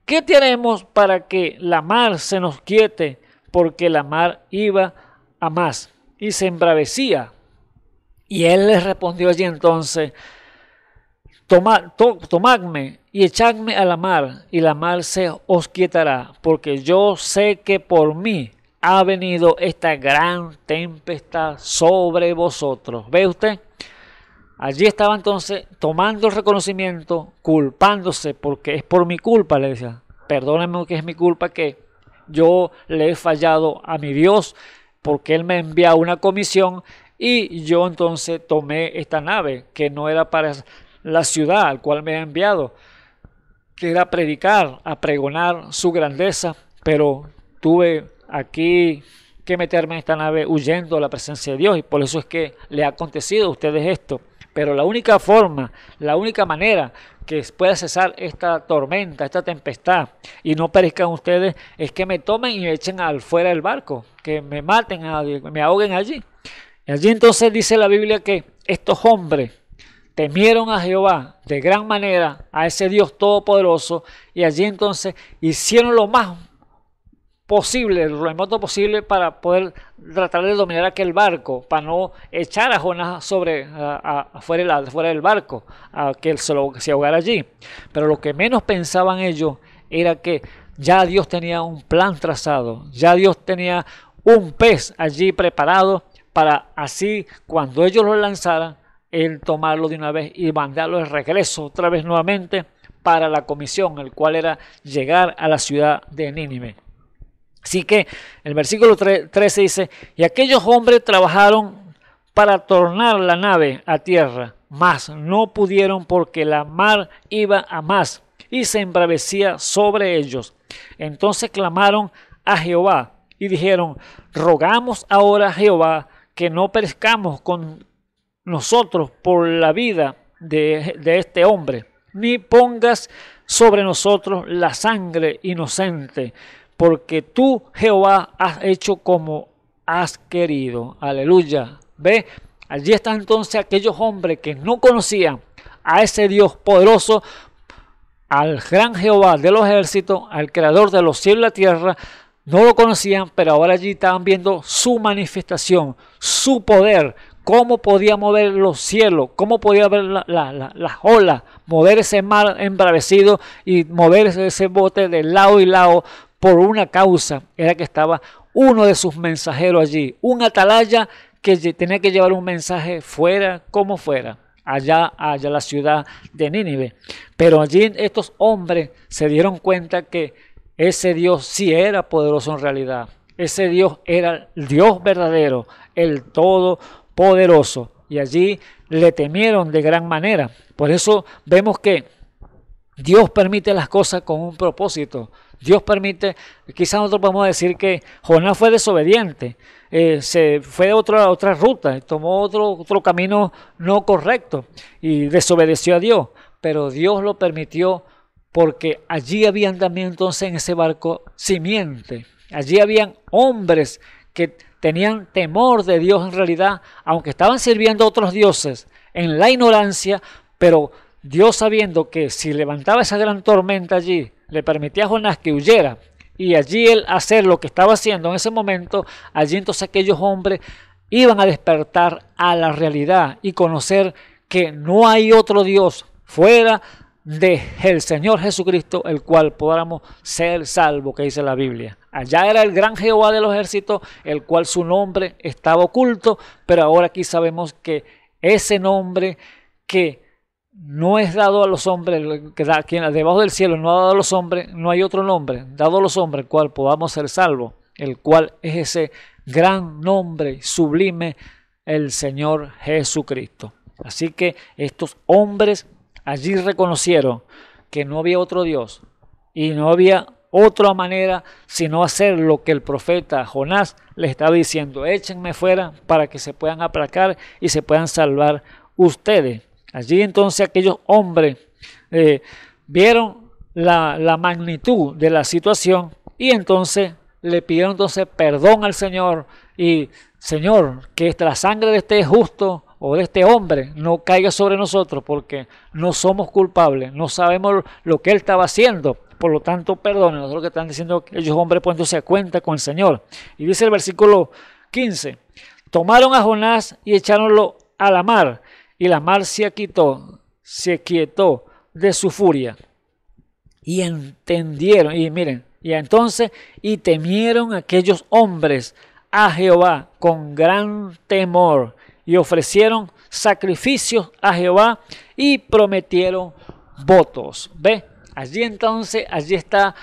¿Qué tenemos para que la mar se nos quiete? Porque la mar iba a más y se embravecía. Y él les respondió allí entonces, Toma, tomadme y echadme a la mar, y la mar se os quietará, porque yo sé que por mí ha venido esta gran tempestad sobre vosotros. ¿Ve usted? Allí estaba entonces tomando el reconocimiento, culpándose, porque es por mi culpa, le decía, Perdónenme que es mi culpa que yo le he fallado a mi Dios, porque Él me envía una comisión y yo entonces tomé esta nave que no era para la ciudad al cual me ha enviado, que era predicar, a pregonar su grandeza, pero tuve aquí que meterme en esta nave huyendo a la presencia de Dios y por eso es que le ha acontecido a ustedes esto. Pero la única forma, la única manera que pueda cesar esta tormenta, esta tempestad, y no perezcan ustedes, es que me tomen y me echen al fuera del barco, que me maten, me ahoguen allí. Y allí entonces dice la Biblia que estos hombres temieron a Jehová de gran manera, a ese Dios todopoderoso, y allí entonces hicieron lo más posible, lo remoto posible para poder tratar de dominar aquel barco, para no echar a Jonás sobre del barco, a que él se, lo, se ahogara allí. Pero lo que menos pensaban ellos era que ya Dios tenía un plan trazado, ya Dios tenía un pez allí preparado para así cuando ellos lo lanzaran, él tomarlo de una vez y mandarlo de regreso otra vez nuevamente para la comisión, el cual era llegar a la ciudad de Nínive. Así que el versículo 13 dice, y aquellos hombres trabajaron para tornar la nave a tierra, mas no pudieron porque la mar iba a más y se embravecía sobre ellos. Entonces clamaron a Jehová y dijeron, rogamos ahora a Jehová que no perezcamos con nosotros por la vida de, de este hombre, ni pongas sobre nosotros la sangre inocente porque tú, Jehová, has hecho como has querido. Aleluya. ¿Ve? Allí están entonces aquellos hombres que no conocían a ese Dios poderoso, al gran Jehová de los ejércitos, al creador de los cielos y la tierra. No lo conocían, pero ahora allí estaban viendo su manifestación, su poder, cómo podía mover los cielos, cómo podía ver las olas, mover ese mar embravecido y mover ese bote de lado y lado por una causa, era que estaba uno de sus mensajeros allí, un atalaya que tenía que llevar un mensaje fuera como fuera, allá, allá la ciudad de Nínive. Pero allí estos hombres se dieron cuenta que ese Dios sí era poderoso en realidad. Ese Dios era el Dios verdadero, el Todopoderoso. Y allí le temieron de gran manera. Por eso vemos que Dios permite las cosas con un propósito. Dios permite, quizás nosotros podemos decir que Jonás fue desobediente, eh, se fue de otra, otra ruta, tomó otro, otro camino no correcto y desobedeció a Dios, pero Dios lo permitió porque allí habían también entonces en ese barco simiente, allí habían hombres que tenían temor de Dios en realidad, aunque estaban sirviendo a otros dioses en la ignorancia, pero Dios sabiendo que si levantaba esa gran tormenta allí, le permitía a Jonás que huyera y allí él hacer lo que estaba haciendo en ese momento, allí entonces aquellos hombres iban a despertar a la realidad y conocer que no hay otro Dios fuera de el Señor Jesucristo, el cual podamos ser salvo, que dice la Biblia. Allá era el gran Jehová del ejército, el cual su nombre estaba oculto, pero ahora aquí sabemos que ese nombre que no es dado a los hombres, que da, quien, debajo del cielo no ha dado a los hombres, no hay otro nombre, dado a los hombres, cual podamos ser salvos, el cual es ese gran nombre sublime, el Señor Jesucristo. Así que estos hombres allí reconocieron que no había otro Dios y no había otra manera sino hacer lo que el profeta Jonás le estaba diciendo, échenme fuera para que se puedan aplacar y se puedan salvar ustedes. Allí entonces aquellos hombres eh, vieron la, magnitud de la situación y entonces le pidieron perdón al Señor y Señor, que la sangre de este justo o de este hombre no caiga sobre nosotros porque no somos culpables, no sabemos lo que él estaba haciendo. Por lo tanto, perdónenos lo que están diciendo que ellos hombres pues entonces cuenta con el Señor. Y dice el versículo 15, tomaron a Jonás y echáronlo a la mar y la mar se quitó, se quietó de su furia. Y entendieron, y miren, y entonces, y temieron aquellos hombres a Jehová con gran temor, y ofrecieron sacrificios a Jehová y prometieron votos. ¿Ve? Allí entonces, allí está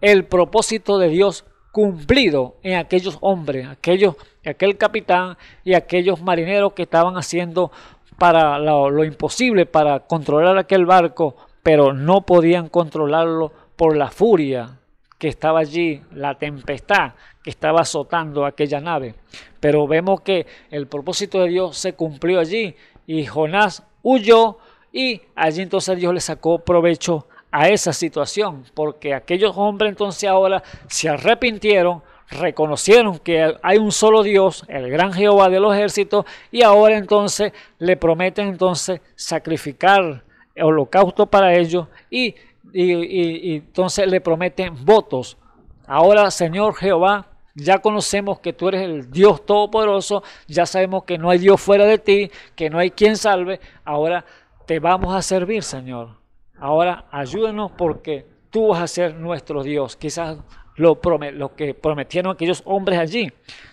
el propósito de Dios cumplido en aquellos hombres, aquellos, aquel capitán y aquellos marineros que estaban haciendo para lo, imposible, para controlar aquel barco, pero no podían controlarlo por la furia que estaba allí, la tempestad que estaba azotando aquella nave. Pero vemos que el propósito de Dios se cumplió allí y Jonás huyó y allí entonces Dios le sacó provecho a esa situación, porque aquellos hombres entonces ahora se arrepintieron, reconocieron que hay un solo Dios, el gran Jehová de los ejércitos, y ahora entonces le prometen entonces sacrificar holocausto para ellos y, entonces le prometen votos. Ahora, Señor Jehová, ya conocemos que tú eres el Dios Todopoderoso, ya sabemos que no hay Dios fuera de ti, que no hay quien salve, ahora te vamos a servir, Señor. Ahora ayúdenos porque tú vas a ser nuestro Dios. Quizás lo, que prometieron aquellos hombres allí,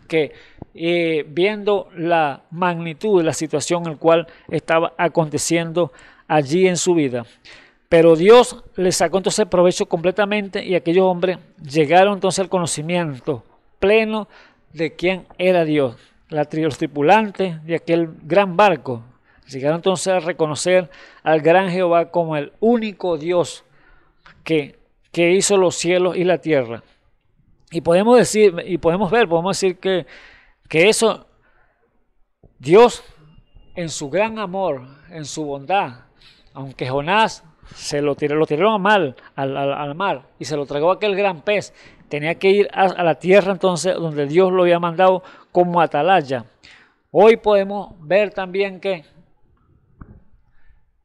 que eh, viendo la magnitud de la situación en la cual estaba aconteciendo allí en su vida. Pero Dios les sacó entonces provecho completamente y aquellos hombres llegaron entonces al conocimiento pleno de quién era Dios. La, los de aquel gran barco llegaron entonces a reconocer al gran Jehová como el único Dios que, que hizo los cielos y la tierra. Y podemos decir, y podemos ver, podemos decir que, que eso, Dios en su gran amor, en su bondad, aunque Jonás se lo, tiró, lo tiraron mal, al, mar y se lo tragó aquel gran pez, tenía que ir a, a la tierra entonces donde Dios lo había mandado como atalaya. Hoy podemos ver también que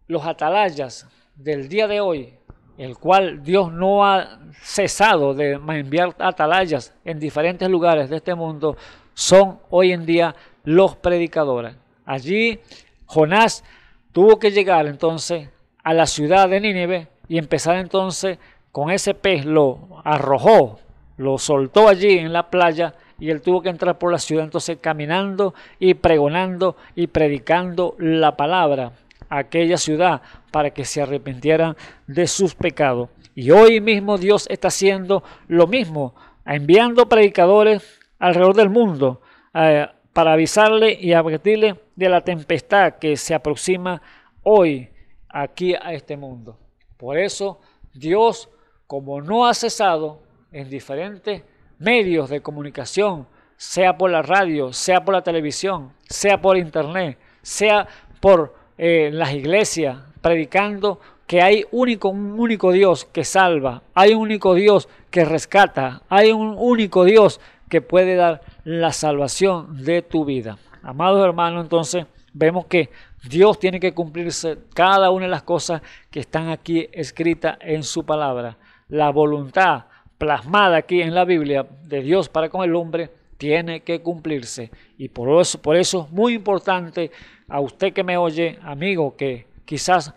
los atalayas del día de hoy el cual Dios no ha cesado de enviar atalayas en diferentes lugares de este mundo, son hoy en día los predicadores. Allí Jonás tuvo que llegar entonces a la ciudad de Nínive y empezar entonces con ese pez, lo arrojó, lo soltó allí en la playa y él tuvo que entrar por la ciudad entonces caminando y pregonando y predicando la palabra aquella ciudad para que se arrepintieran de sus pecados. Y hoy mismo Dios está haciendo lo mismo, enviando predicadores alrededor del mundo eh, para avisarle y advertirle de la tempestad que se aproxima hoy aquí a este mundo. Por eso Dios, como no ha cesado en diferentes medios de comunicación, sea por la radio, sea por la televisión, sea por internet, sea por en las iglesias predicando que hay único, un único Dios que salva, hay un único Dios que rescata, hay un único Dios que puede dar la salvación de tu vida. Amados hermanos, entonces vemos que Dios tiene que cumplirse cada una de las cosas que están aquí escritas en su palabra. La voluntad plasmada aquí en la Biblia de Dios para con el hombre tiene que cumplirse. Y por eso, por eso es muy importante a usted que me oye, amigo, que quizás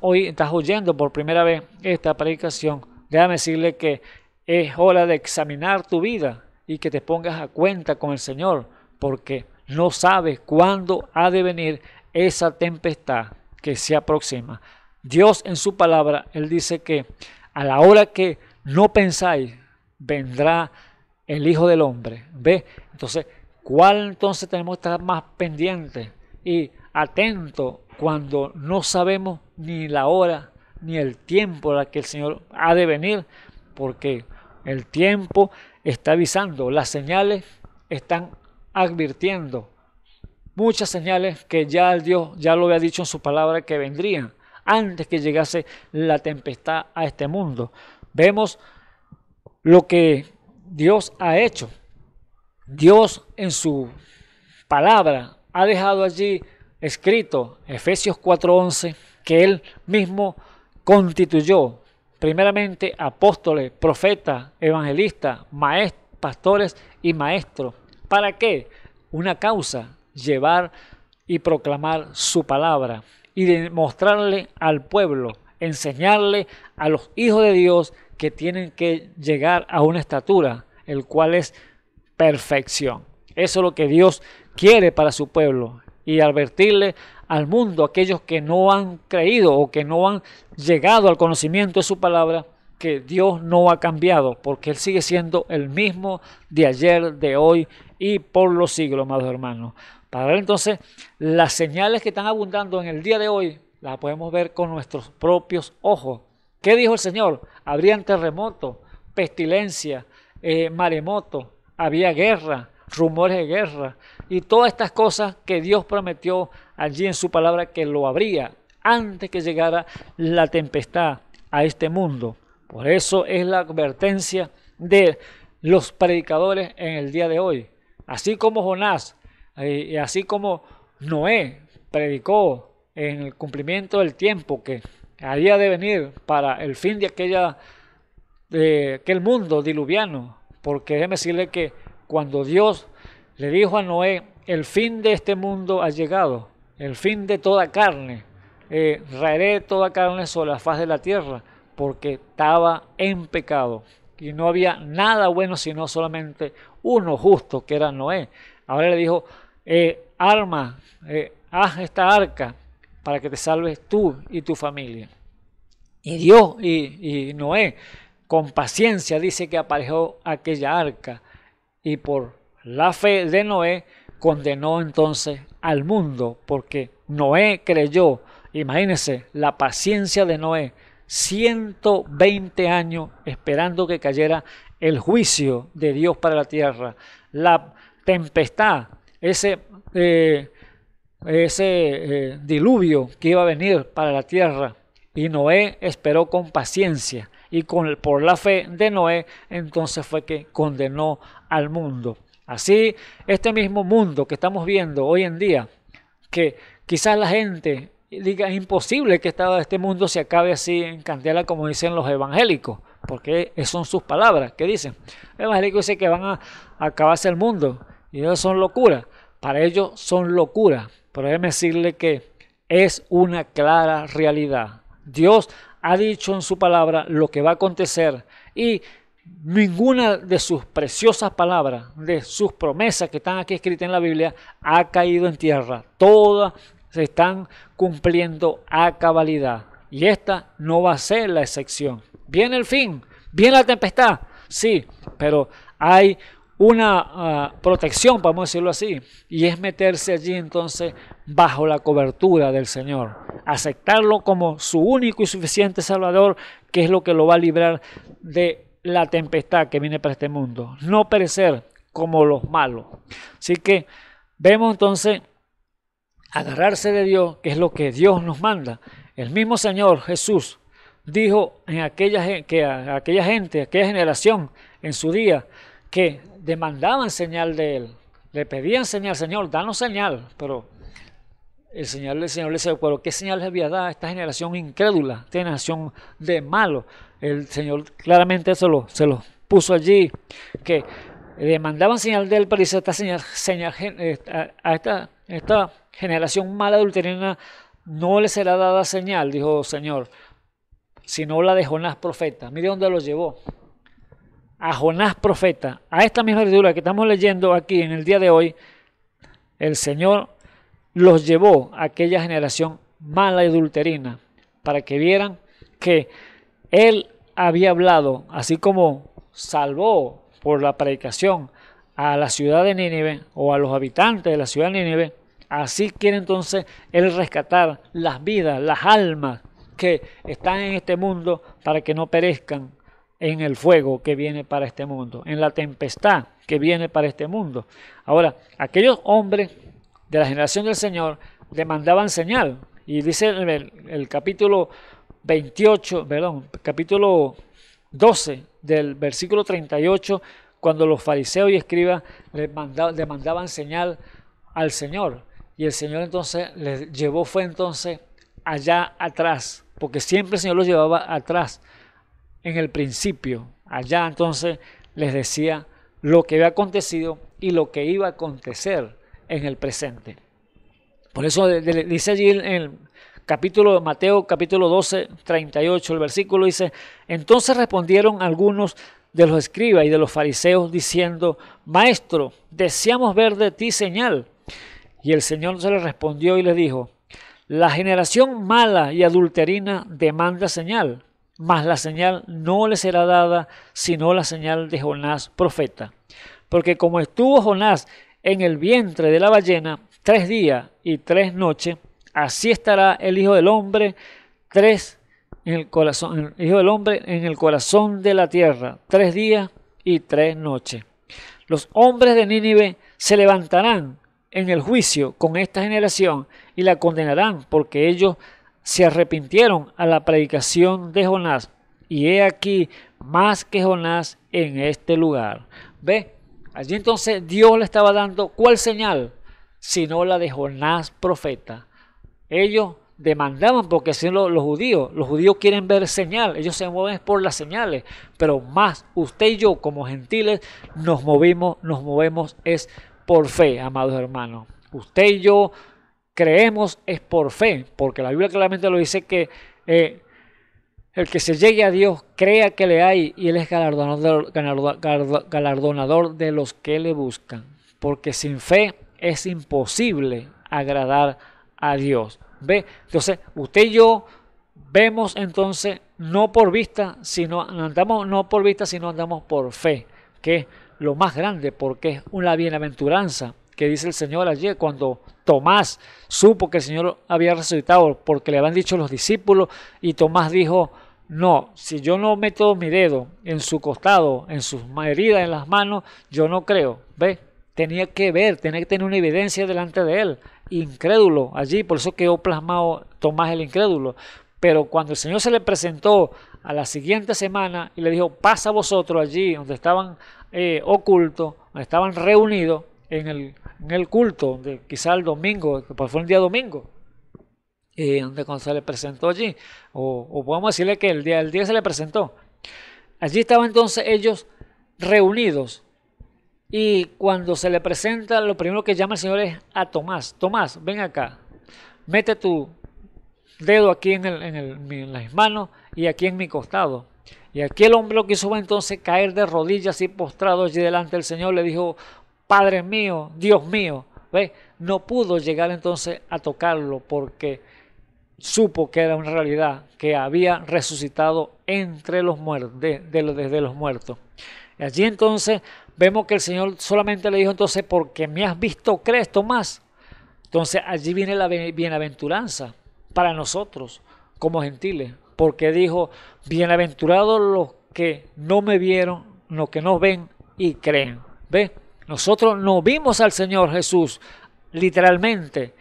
hoy estás oyendo por primera vez esta predicación, déjame decirle que es hora de examinar tu vida y que te pongas a cuenta con el Señor, porque no sabes cuándo ha de venir esa tempestad que se aproxima. Dios en su palabra, Él dice que a la hora que no pensáis, vendrá el Hijo del Hombre. ¿Ve? Entonces, ¿cuál entonces tenemos que estar más pendientes y atento cuando no sabemos ni la hora ni el tiempo a la que el Señor ha de venir? Porque el tiempo está avisando, las señales están advirtiendo. Muchas señales que ya Dios ya lo había dicho en su palabra que vendrían antes que llegase la tempestad a este mundo. Vemos lo que Dios ha hecho. Dios en su palabra ha dejado allí escrito, Efesios 4:11, que Él mismo constituyó primeramente apóstoles, profetas, evangelistas, maestros, pastores y maestros. ¿Para qué? Una causa, llevar y proclamar su palabra y demostrarle al pueblo, enseñarle a los hijos de Dios que tienen que llegar a una estatura, el cual es perfección. Eso es lo que Dios quiere para su pueblo y advertirle al mundo, aquellos que no han creído o que no han llegado al conocimiento de su palabra, que Dios no ha cambiado, porque Él sigue siendo el mismo de ayer, de hoy y por los siglos, amados hermanos. Para ver entonces las señales que están abundando en el día de hoy, las podemos ver con nuestros propios ojos. ¿Qué dijo el Señor? Habrían terremoto, pestilencia, eh, maremoto, había guerra, rumores de guerra y todas estas cosas que Dios prometió allí en su palabra que lo habría antes que llegara la tempestad a este mundo. Por eso es la advertencia de los predicadores en el día de hoy. Así como Jonás, eh, y así como Noé predicó en el cumplimiento del tiempo que había de venir para el fin de, aquella, de aquel mundo diluviano. Porque déjeme decirle que cuando Dios le dijo a Noé, el fin de este mundo ha llegado, el fin de toda carne, eh, raeré toda carne sobre la faz de la tierra, porque estaba en pecado y no había nada bueno sino solamente uno justo, que era Noé. Ahora le dijo, eh, arma, eh, haz esta arca para que te salves tú y tu familia. Y Dios y, Noé, con paciencia, dice que aparejó aquella arca y por la fe de Noé condenó entonces al mundo, porque Noé creyó, imagínense, la paciencia de Noé, 120 años esperando que cayera el juicio de Dios para la tierra, la tempestad, ese eh, ese eh, diluvio que iba a venir para la tierra. Y Noé esperó con paciencia y con, por la fe de Noé entonces fue que condenó al mundo. Así, este mismo mundo que estamos viendo hoy en día, que quizás la gente diga, es imposible que este mundo se acabe así en candela como dicen los evangélicos, porque son sus palabras que dicen. Los evangélicos dicen que van a acabarse el mundo y eso son locuras. Para ellos son locuras, pero déjeme decirle que es una clara realidad. Dios ha dicho en su palabra lo que va a acontecer y ninguna de sus preciosas palabras, de sus promesas que están aquí escritas en la Biblia, ha caído en tierra. Todas se están cumpliendo a cabalidad. Y esta no va a ser la excepción. Viene el fin, viene la tempestad, sí, pero hay una ah, protección, para decirlo así, y es meterse allí entonces bajo la cobertura del Señor, aceptarlo como su único y suficiente Salvador, que es lo que lo va a librar de la tempestad que viene para este mundo, no perecer como los malos. Así que vemos entonces agarrarse de Dios, que es lo que Dios nos manda. El mismo Señor Jesús dijo en aquella, que aquella gente, aquella generación, en su día, que demandaban señal de él, le pedían señal, Señor, danos señal, pero el Señor, le Señor les ¿qué señal les había dado a esta generación incrédula, esta generación de malo? El Señor claramente se lo, se lo puso allí, que demandaban señal de él, pero dice, esta señal, a esta, generación mala adulterina no le será dada señal, dijo el Señor, sino la dejó en las profetas, Mire dónde lo llevó a Jonás profeta, a esta misma escritura que estamos leyendo aquí en el día de hoy, el Señor los llevó a aquella generación mala y adulterina para que vieran que Él había hablado, así como salvó por la predicación a la ciudad de Nínive o a los habitantes de la ciudad de Nínive, así quiere entonces Él rescatar las vidas, las almas que están en este mundo para que no perezcan, en el fuego que viene para este mundo, en la tempestad que viene para este mundo. Ahora, aquellos hombres de la generación del Señor demandaban señal. Y dice el, capítulo 28, perdón, capítulo 12 del versículo 38, cuando los fariseos y escribas les mandaban demandaban señal al Señor. Y el Señor entonces les llevó, fue entonces allá atrás, porque siempre el Señor los llevaba atrás en el principio. Allá entonces les decía lo que había acontecido y lo que iba a acontecer en el presente. Por eso dice allí en el capítulo de Mateo, capítulo 12, 38, el versículo dice, entonces respondieron algunos de los escribas y de los fariseos diciendo, Maestro, deseamos ver de ti señal. Y el Señor se le respondió y les dijo, La generación mala y adulterina demanda señal mas la señal no le será dada, sino la señal de Jonás profeta. Porque como estuvo Jonás en el vientre de la ballena tres días y tres noches, así estará el Hijo del Hombre tres en el corazón, Hijo del Hombre en el corazón de la tierra, tres días y tres noches. Los hombres de Nínive se levantarán en el juicio con esta generación y la condenarán porque ellos se arrepintieron a la predicación de Jonás. Y he aquí más que Jonás en este lugar. ¿Ve? Allí entonces Dios le estaba dando cuál señal, sino la de Jonás profeta. Ellos demandaban, porque si los, los judíos, los judíos quieren ver señal, ellos se mueven por las señales, pero más usted y yo como gentiles nos movimos, nos movemos es por fe, amados hermanos. Usted y yo creemos es por fe, porque la Biblia claramente lo dice que eh, el que se llegue a Dios crea que le hay y Él es galardonador, de los que le buscan, porque sin fe es imposible agradar a Dios. ¿Ve? Entonces, usted y yo vemos entonces no por vista, sino andamos no por vista, sino andamos por fe, que es lo más grande, porque es una bienaventuranza que dice el Señor ayer cuando Tomás supo que el Señor había resucitado porque le habían dicho los discípulos y Tomás dijo, no, si yo no meto mi dedo en su costado, en sus heridas, en las manos, yo no creo. ¿Ve? Tenía que ver, tenía que tener una evidencia delante de él. Incrédulo allí, por eso quedó plasmado Tomás el incrédulo. Pero cuando el Señor se le presentó a la siguiente semana y le dijo, pasa vosotros allí donde estaban eh, ocultos, donde estaban reunidos en el en el culto, quizá el domingo, que pues fue el día domingo, y eh, donde cuando se le presentó allí, o, o, podemos decirle que el día, el día se le presentó. Allí estaban entonces ellos reunidos. Y cuando se le presenta, lo primero que llama el Señor es a Tomás. Tomás, ven acá, mete tu dedo aquí en, en las manos y aquí en mi costado. Y aquí el hombre lo que hizo entonces caer de rodillas y postrado allí delante del Señor, le dijo, Padre mío, Dios mío. ¿Ve? No pudo llegar entonces a tocarlo porque supo que era una realidad, que había resucitado entre los muertos, de, desde los muertos. Y allí entonces vemos que el Señor solamente le dijo entonces, porque me has visto, crees, Tomás. Entonces allí viene la bienaventuranza para nosotros como gentiles, porque dijo, bienaventurados los que no me vieron, los que no ven y creen. ¿Ve? Nosotros no vimos al Señor Jesús literalmente.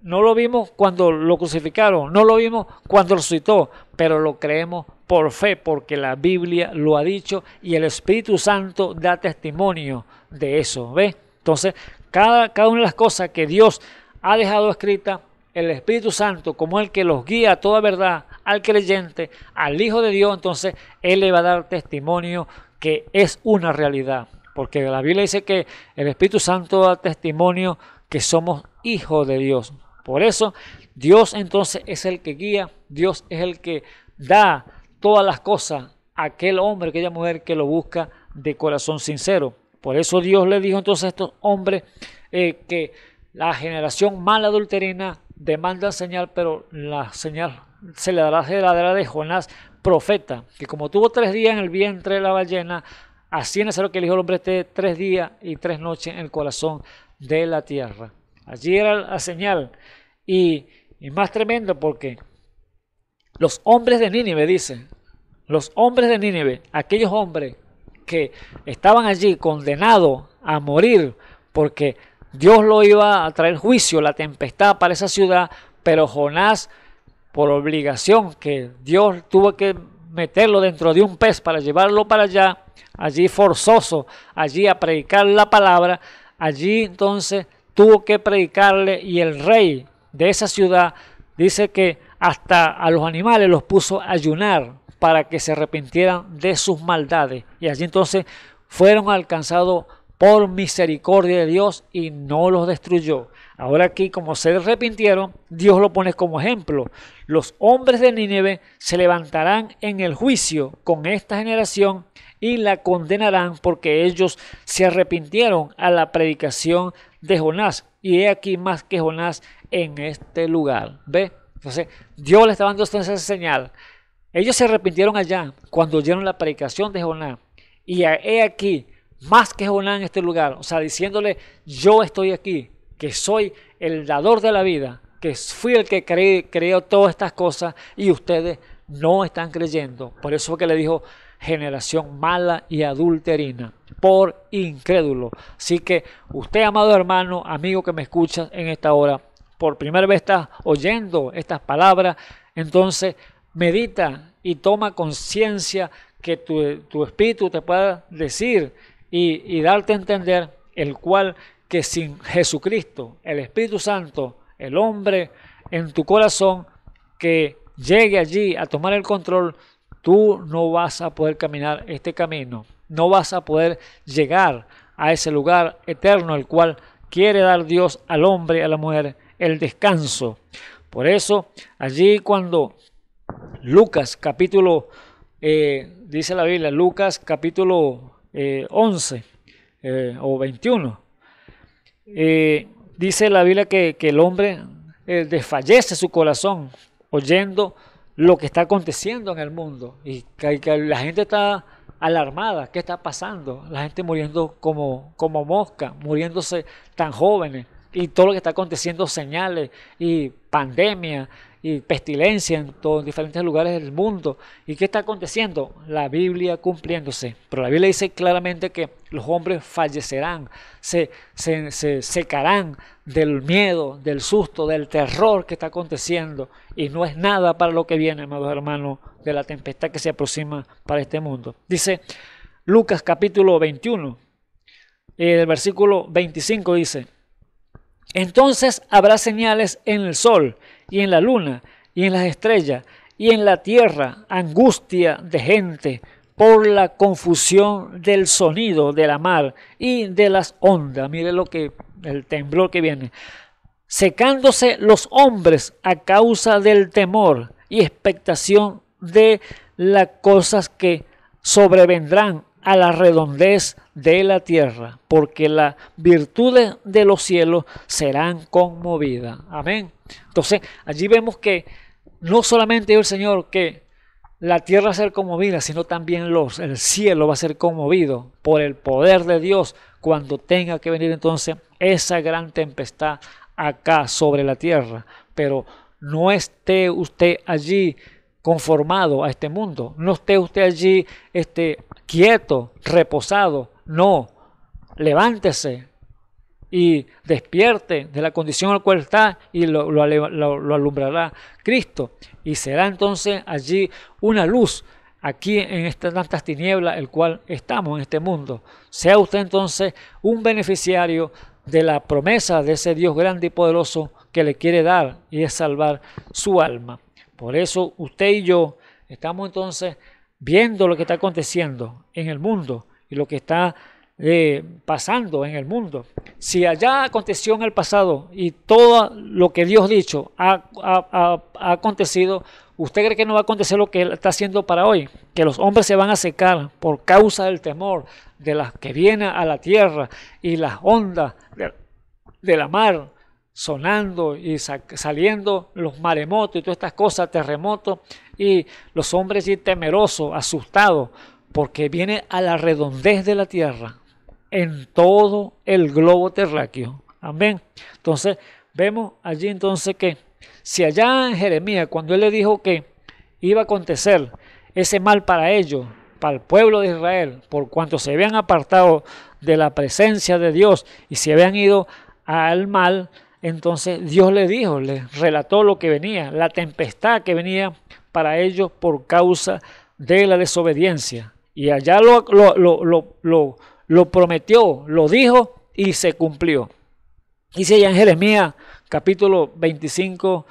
No lo vimos cuando lo crucificaron, no lo vimos cuando lo pero lo creemos por fe, porque la Biblia lo ha dicho y el Espíritu Santo da testimonio de eso. ¿ve? Entonces, cada, cada una de las cosas que Dios ha dejado escrita, el Espíritu Santo, como el que los guía a toda verdad, al creyente, al Hijo de Dios, entonces Él le va a dar testimonio que es una realidad porque la Biblia dice que el Espíritu Santo da testimonio que somos hijos de Dios. Por eso Dios entonces es el que guía, Dios es el que da todas las cosas a aquel hombre, aquella mujer que lo busca de corazón sincero. Por eso Dios le dijo entonces a estos hombres eh, que la generación mala adulterina demanda señal, pero la señal se le dará, de la de Jonás profeta, que como tuvo tres días en el vientre de la ballena, Así es lo que el Hijo del Hombre esté tres días y tres noches en el corazón de la tierra. Allí era la señal. Y, y más tremendo porque los hombres de Nínive, dicen, los hombres de Nínive, aquellos hombres que estaban allí condenados a morir porque Dios lo iba a traer juicio, la tempestad para esa ciudad, pero Jonás, por obligación que Dios tuvo que meterlo dentro de un pez para llevarlo para allá, allí forzoso, allí a predicar la palabra, allí entonces tuvo que predicarle y el rey de esa ciudad dice que hasta a los animales los puso a ayunar para que se arrepintieran de sus maldades. Y allí entonces fueron alcanzados por misericordia de Dios y no los destruyó. Ahora aquí, como se arrepintieron, Dios lo pone como ejemplo. Los hombres de Nínive se levantarán en el juicio con esta generación y la condenarán porque ellos se arrepintieron a la predicación de Jonás. Y he aquí más que Jonás en este lugar. ¿Ve? Entonces, Dios le está dando esa señal. Ellos se arrepintieron allá cuando oyeron la predicación de Jonás. Y he aquí, más que Jonás en este lugar, o sea, diciéndole, yo estoy aquí, que soy el dador de la vida, que fui el que creó todas estas cosas y ustedes no están creyendo. Por eso que le dijo generación mala y adulterina, por incrédulo. Así que usted, amado hermano, amigo que me escucha en esta hora, por primera vez estás oyendo estas palabras, entonces medita y toma conciencia que tu, tu espíritu te pueda decir y, darte a entender el cual que sin Jesucristo, el Espíritu Santo, el hombre en tu corazón que llegue allí a tomar el control, tú no vas a poder caminar este camino, no vas a poder llegar a ese lugar eterno el cual quiere dar Dios al hombre y a la mujer, el descanso. Por eso, allí cuando Lucas capítulo, eh, dice la Biblia, Lucas capítulo 11 eh, eh, o 21. Eh, dice la Biblia que, el hombre desfallece su corazón oyendo lo que está aconteciendo en el mundo y que, la gente está alarmada, ¿qué está pasando? La gente muriendo como, como mosca, muriéndose tan jóvenes y todo lo que está aconteciendo, señales y pandemia y pestilencia en, todos, diferentes lugares del mundo. ¿Y qué está aconteciendo? La Biblia cumpliéndose. Pero la Biblia dice claramente que los hombres fallecerán, se, se, secarán del miedo, del susto, del terror que está aconteciendo. Y no es nada para lo que viene, amados hermanos, de la tempestad que se aproxima para este mundo. Dice Lucas capítulo 21, eh, el versículo 25 dice, entonces habrá señales en el sol y en la luna, y en las estrellas, y en la tierra, angustia de gente por la confusión del sonido de la mar y de las ondas. Mire lo que el temblor que viene. Secándose los hombres a causa del temor y expectación de las cosas que sobrevendrán a la redondez de la tierra, porque las virtudes de los cielos serán conmovidas. Amén. Entonces, allí vemos que no solamente el Señor que la tierra va a ser conmovida, sino también los, el cielo va a ser conmovido por el poder de Dios cuando tenga que venir entonces esa gran tempestad acá sobre la tierra. Pero no esté usted allí conformado a este mundo, no esté usted allí este, quieto, reposado, no, levántese, y despierte de la condición en la cual está y lo, alumbrará Cristo. Y será entonces allí una luz aquí en estas tantas tinieblas el cual estamos en este mundo. Sea usted entonces un beneficiario de la promesa de ese Dios grande y poderoso que le quiere dar y es salvar su alma. Por eso usted y yo estamos entonces viendo lo que está aconteciendo en el mundo y lo que está eh, pasando en el mundo. Si allá aconteció en el pasado y todo lo que Dios dicho ha, ha, acontecido, ¿usted cree que no va a acontecer lo que está haciendo para hoy? Que los hombres se van a secar por causa del temor de las que viene a la tierra y las ondas de, de la mar sonando y saliendo los maremotos y todas estas cosas, terremotos, y los hombres y temerosos, asustados, porque viene a la redondez de la tierra, en todo el globo terráqueo. Amén. Entonces, vemos allí entonces que si allá en Jeremías, cuando él le dijo que iba a acontecer ese mal para ellos, para el pueblo de Israel, por cuanto se habían apartado de la presencia de Dios y se habían ido al mal, entonces Dios le dijo, le relató lo que venía, la tempestad que venía para ellos por causa de la desobediencia. Y allá lo, lo, lo, lo lo prometió, lo dijo y se cumplió. Dice ya en Jeremías capítulo 25,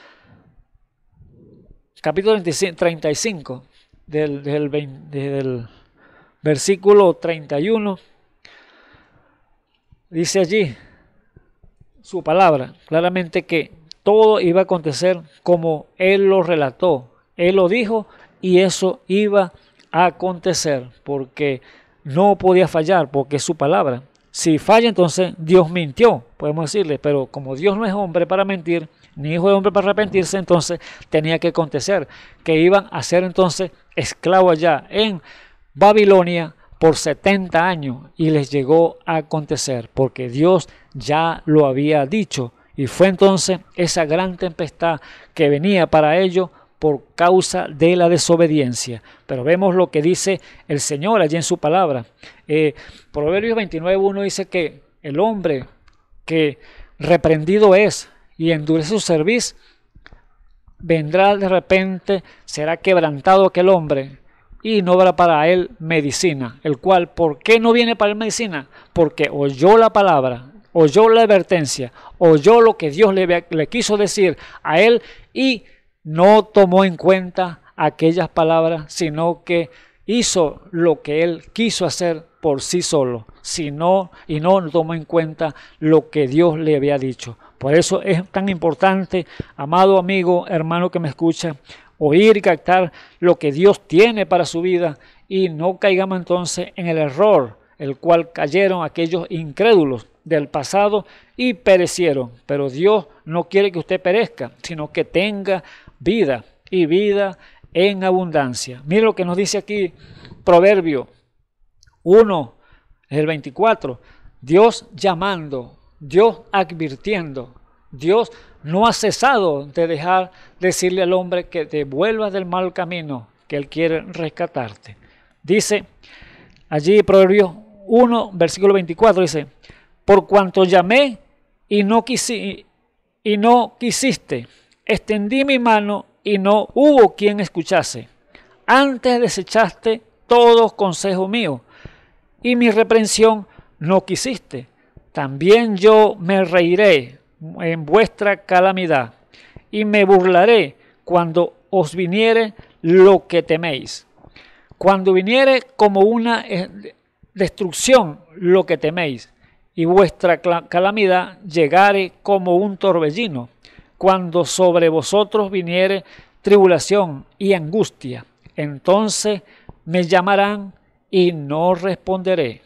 capítulo 35, del, del, del versículo 31, dice allí su palabra claramente que todo iba a acontecer como Él lo relató, Él lo dijo y eso iba a acontecer, porque no podía fallar porque es su palabra. Si falla, entonces Dios mintió, podemos decirle, pero como Dios no es hombre para mentir, ni hijo de hombre para arrepentirse, entonces tenía que acontecer que iban a ser entonces esclavos allá en Babilonia por 70 años y les llegó a acontecer porque Dios ya lo había dicho. Y fue entonces esa gran tempestad que venía para ellos por causa de la desobediencia. Pero vemos lo que dice el Señor allí en su palabra. Eh, Proverbios 1 dice que el hombre que reprendido es y endurece su servicio, vendrá de repente, será quebrantado aquel hombre y no habrá para él medicina. El cual, ¿por qué no viene para él medicina? Porque oyó la palabra, oyó la advertencia, oyó lo que Dios le, le quiso decir a él y no tomó en cuenta aquellas palabras, sino que hizo lo que él quiso hacer por sí solo, sino y no tomó en cuenta lo que Dios le había dicho. Por eso es tan importante, amado amigo, hermano que me escucha, oír y captar lo que Dios tiene para su vida y no caigamos entonces en el error el cual cayeron aquellos incrédulos del pasado y perecieron. Pero Dios no quiere que usted perezca, sino que tenga vida y vida en abundancia. Mira lo que nos dice aquí Proverbio 1, el 24. Dios llamando, Dios advirtiendo, Dios no ha cesado de dejar decirle al hombre que te vuelvas del mal camino, que Él quiere rescatarte. Dice allí Proverbio 1, versículo 24, dice, por cuanto llamé y no, y no quisiste, Extendí mi mano y no hubo quien escuchase. Antes desechaste todo consejo mío y mi reprensión no quisiste. También yo me reiré en vuestra calamidad y me burlaré cuando os viniere lo que teméis. Cuando viniere como una eh, destrucción lo que teméis y vuestra calamidad llegare como un torbellino cuando sobre vosotros viniere tribulación y angustia, entonces me llamarán y no responderé.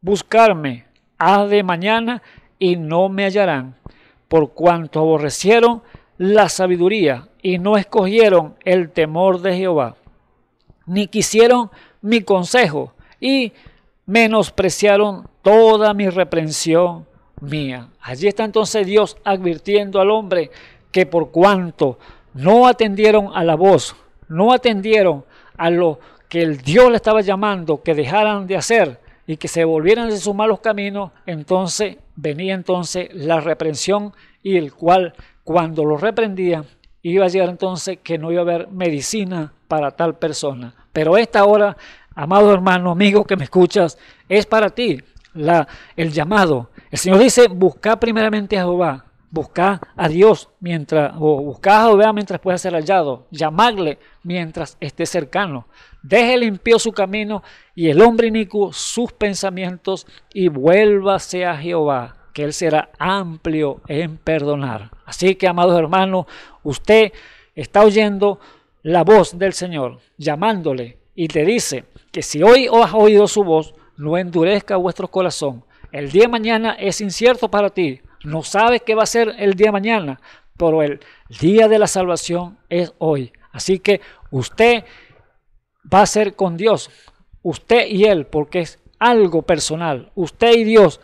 Buscarme haz de mañana y no me hallarán, por cuanto aborrecieron la sabiduría y no escogieron el temor de Jehová, ni quisieron mi consejo y menospreciaron toda mi reprensión mía. Allí está entonces Dios advirtiendo al hombre que por cuanto no atendieron a la voz, no atendieron a lo que el Dios le estaba llamando que dejaran de hacer y que se volvieran de sus malos caminos, entonces venía entonces la reprensión y el cual cuando lo reprendía iba a llegar entonces que no iba a haber medicina para tal persona. Pero esta hora, amado hermano, amigo que me escuchas, es para ti la, el llamado, el Señor dice, busca primeramente a Jehová, busca a Dios mientras, o busca a Jehová mientras pueda ser hallado, llamadle mientras esté cercano. Deje limpio su camino y el hombre inicuo sus pensamientos y vuélvase a Jehová, que él será amplio en perdonar. Así que, amados hermanos, usted está oyendo la voz del Señor, llamándole y te dice que si hoy os has oído su voz, no endurezca vuestro corazón el día de mañana es incierto para ti. No sabes qué va a ser el día mañana, pero el día de la salvación es hoy. Así que usted va a ser con Dios, usted y Él, porque es algo personal. Usted y Dios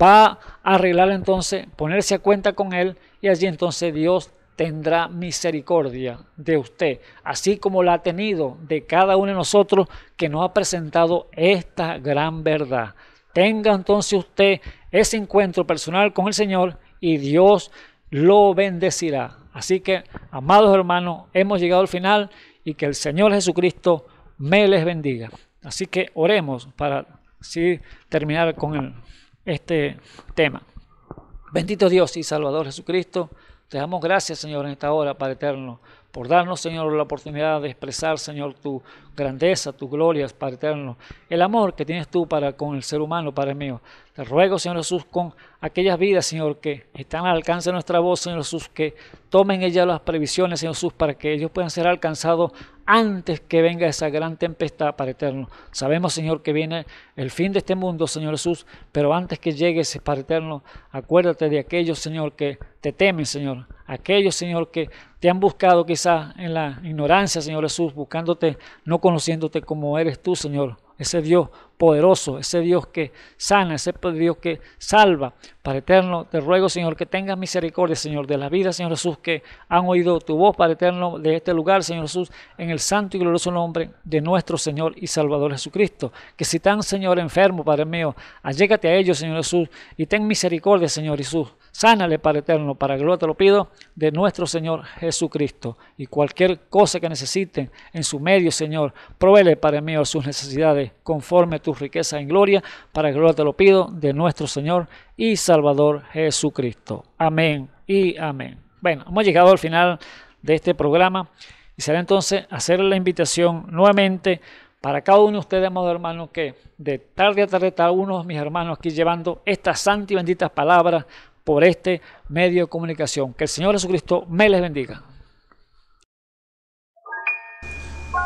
va a arreglar entonces, ponerse a cuenta con Él y allí entonces Dios tendrá misericordia de usted, así como la ha tenido de cada uno de nosotros que nos ha presentado esta gran verdad. Tenga entonces usted ese encuentro personal con el Señor y Dios lo bendecirá. Así que, amados hermanos, hemos llegado al final y que el Señor Jesucristo me les bendiga. Así que oremos para así terminar con este tema. Bendito Dios y Salvador Jesucristo, te damos gracias, Señor, en esta hora, Padre Eterno, por darnos, Señor, la oportunidad de expresar, Señor, tu grandeza, tu gloria, para eterno, el amor que tienes tú para con el ser humano, Padre mío. Te ruego, Señor Jesús, con aquellas vidas, Señor, que están al alcance de nuestra voz, Señor Jesús, que tomen ellas las previsiones, Señor Jesús, para que ellos puedan ser alcanzados antes que venga esa gran tempestad, para eterno. Sabemos, Señor, que viene el fin de este mundo, Señor Jesús, pero antes que llegue ese Padre eterno, acuérdate de aquellos, Señor, que te temen, Señor aquellos, Señor, que te han buscado quizás en la ignorancia, Señor Jesús, buscándote, no conociéndote como eres tú, Señor. Ese Dios poderoso, ese Dios que sana, ese Dios que salva. para eterno, te ruego, Señor, que tengas misericordia, Señor, de la vida, Señor Jesús, que han oído tu voz, para eterno, de este lugar, Señor Jesús, en el santo y glorioso nombre de nuestro Señor y Salvador Jesucristo. Que si están, Señor, enfermos, Padre mío, allégate a ellos, Señor Jesús, y ten misericordia, Señor Jesús Sánale, para Eterno, para que te lo pido, de nuestro Señor Jesucristo. Y cualquier cosa que necesiten en su medio, Señor, para para mío, sus necesidades conforme tu tus riquezas en gloria, para gloria te lo pido, de nuestro Señor y Salvador Jesucristo. Amén y amén. Bueno, hemos llegado al final de este programa y será entonces hacer la invitación nuevamente para cada uno de ustedes, amados hermanos, que de tarde a tarde, está uno de mis hermanos aquí llevando estas santas y benditas palabras por este medio de comunicación. Que el Señor Jesucristo me les bendiga.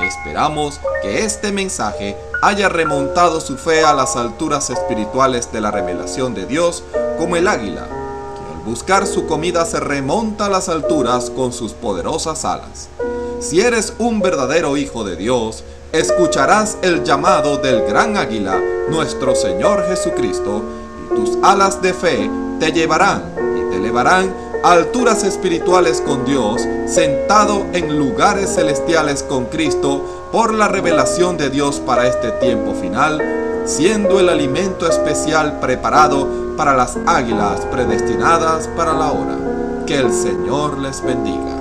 Esperamos que este mensaje haya remontado su fe a las alturas espirituales de la revelación de Dios como el águila, que al buscar su comida se remonta a las alturas con sus poderosas alas. Si eres un verdadero hijo de Dios, escucharás el llamado del gran águila, nuestro Señor Jesucristo, tus alas de fe te llevarán y te elevarán a alturas espirituales con Dios, sentado en lugares celestiales con Cristo por la revelación de Dios para este tiempo final, siendo el alimento especial preparado para las águilas predestinadas para la hora. Que el Señor les bendiga.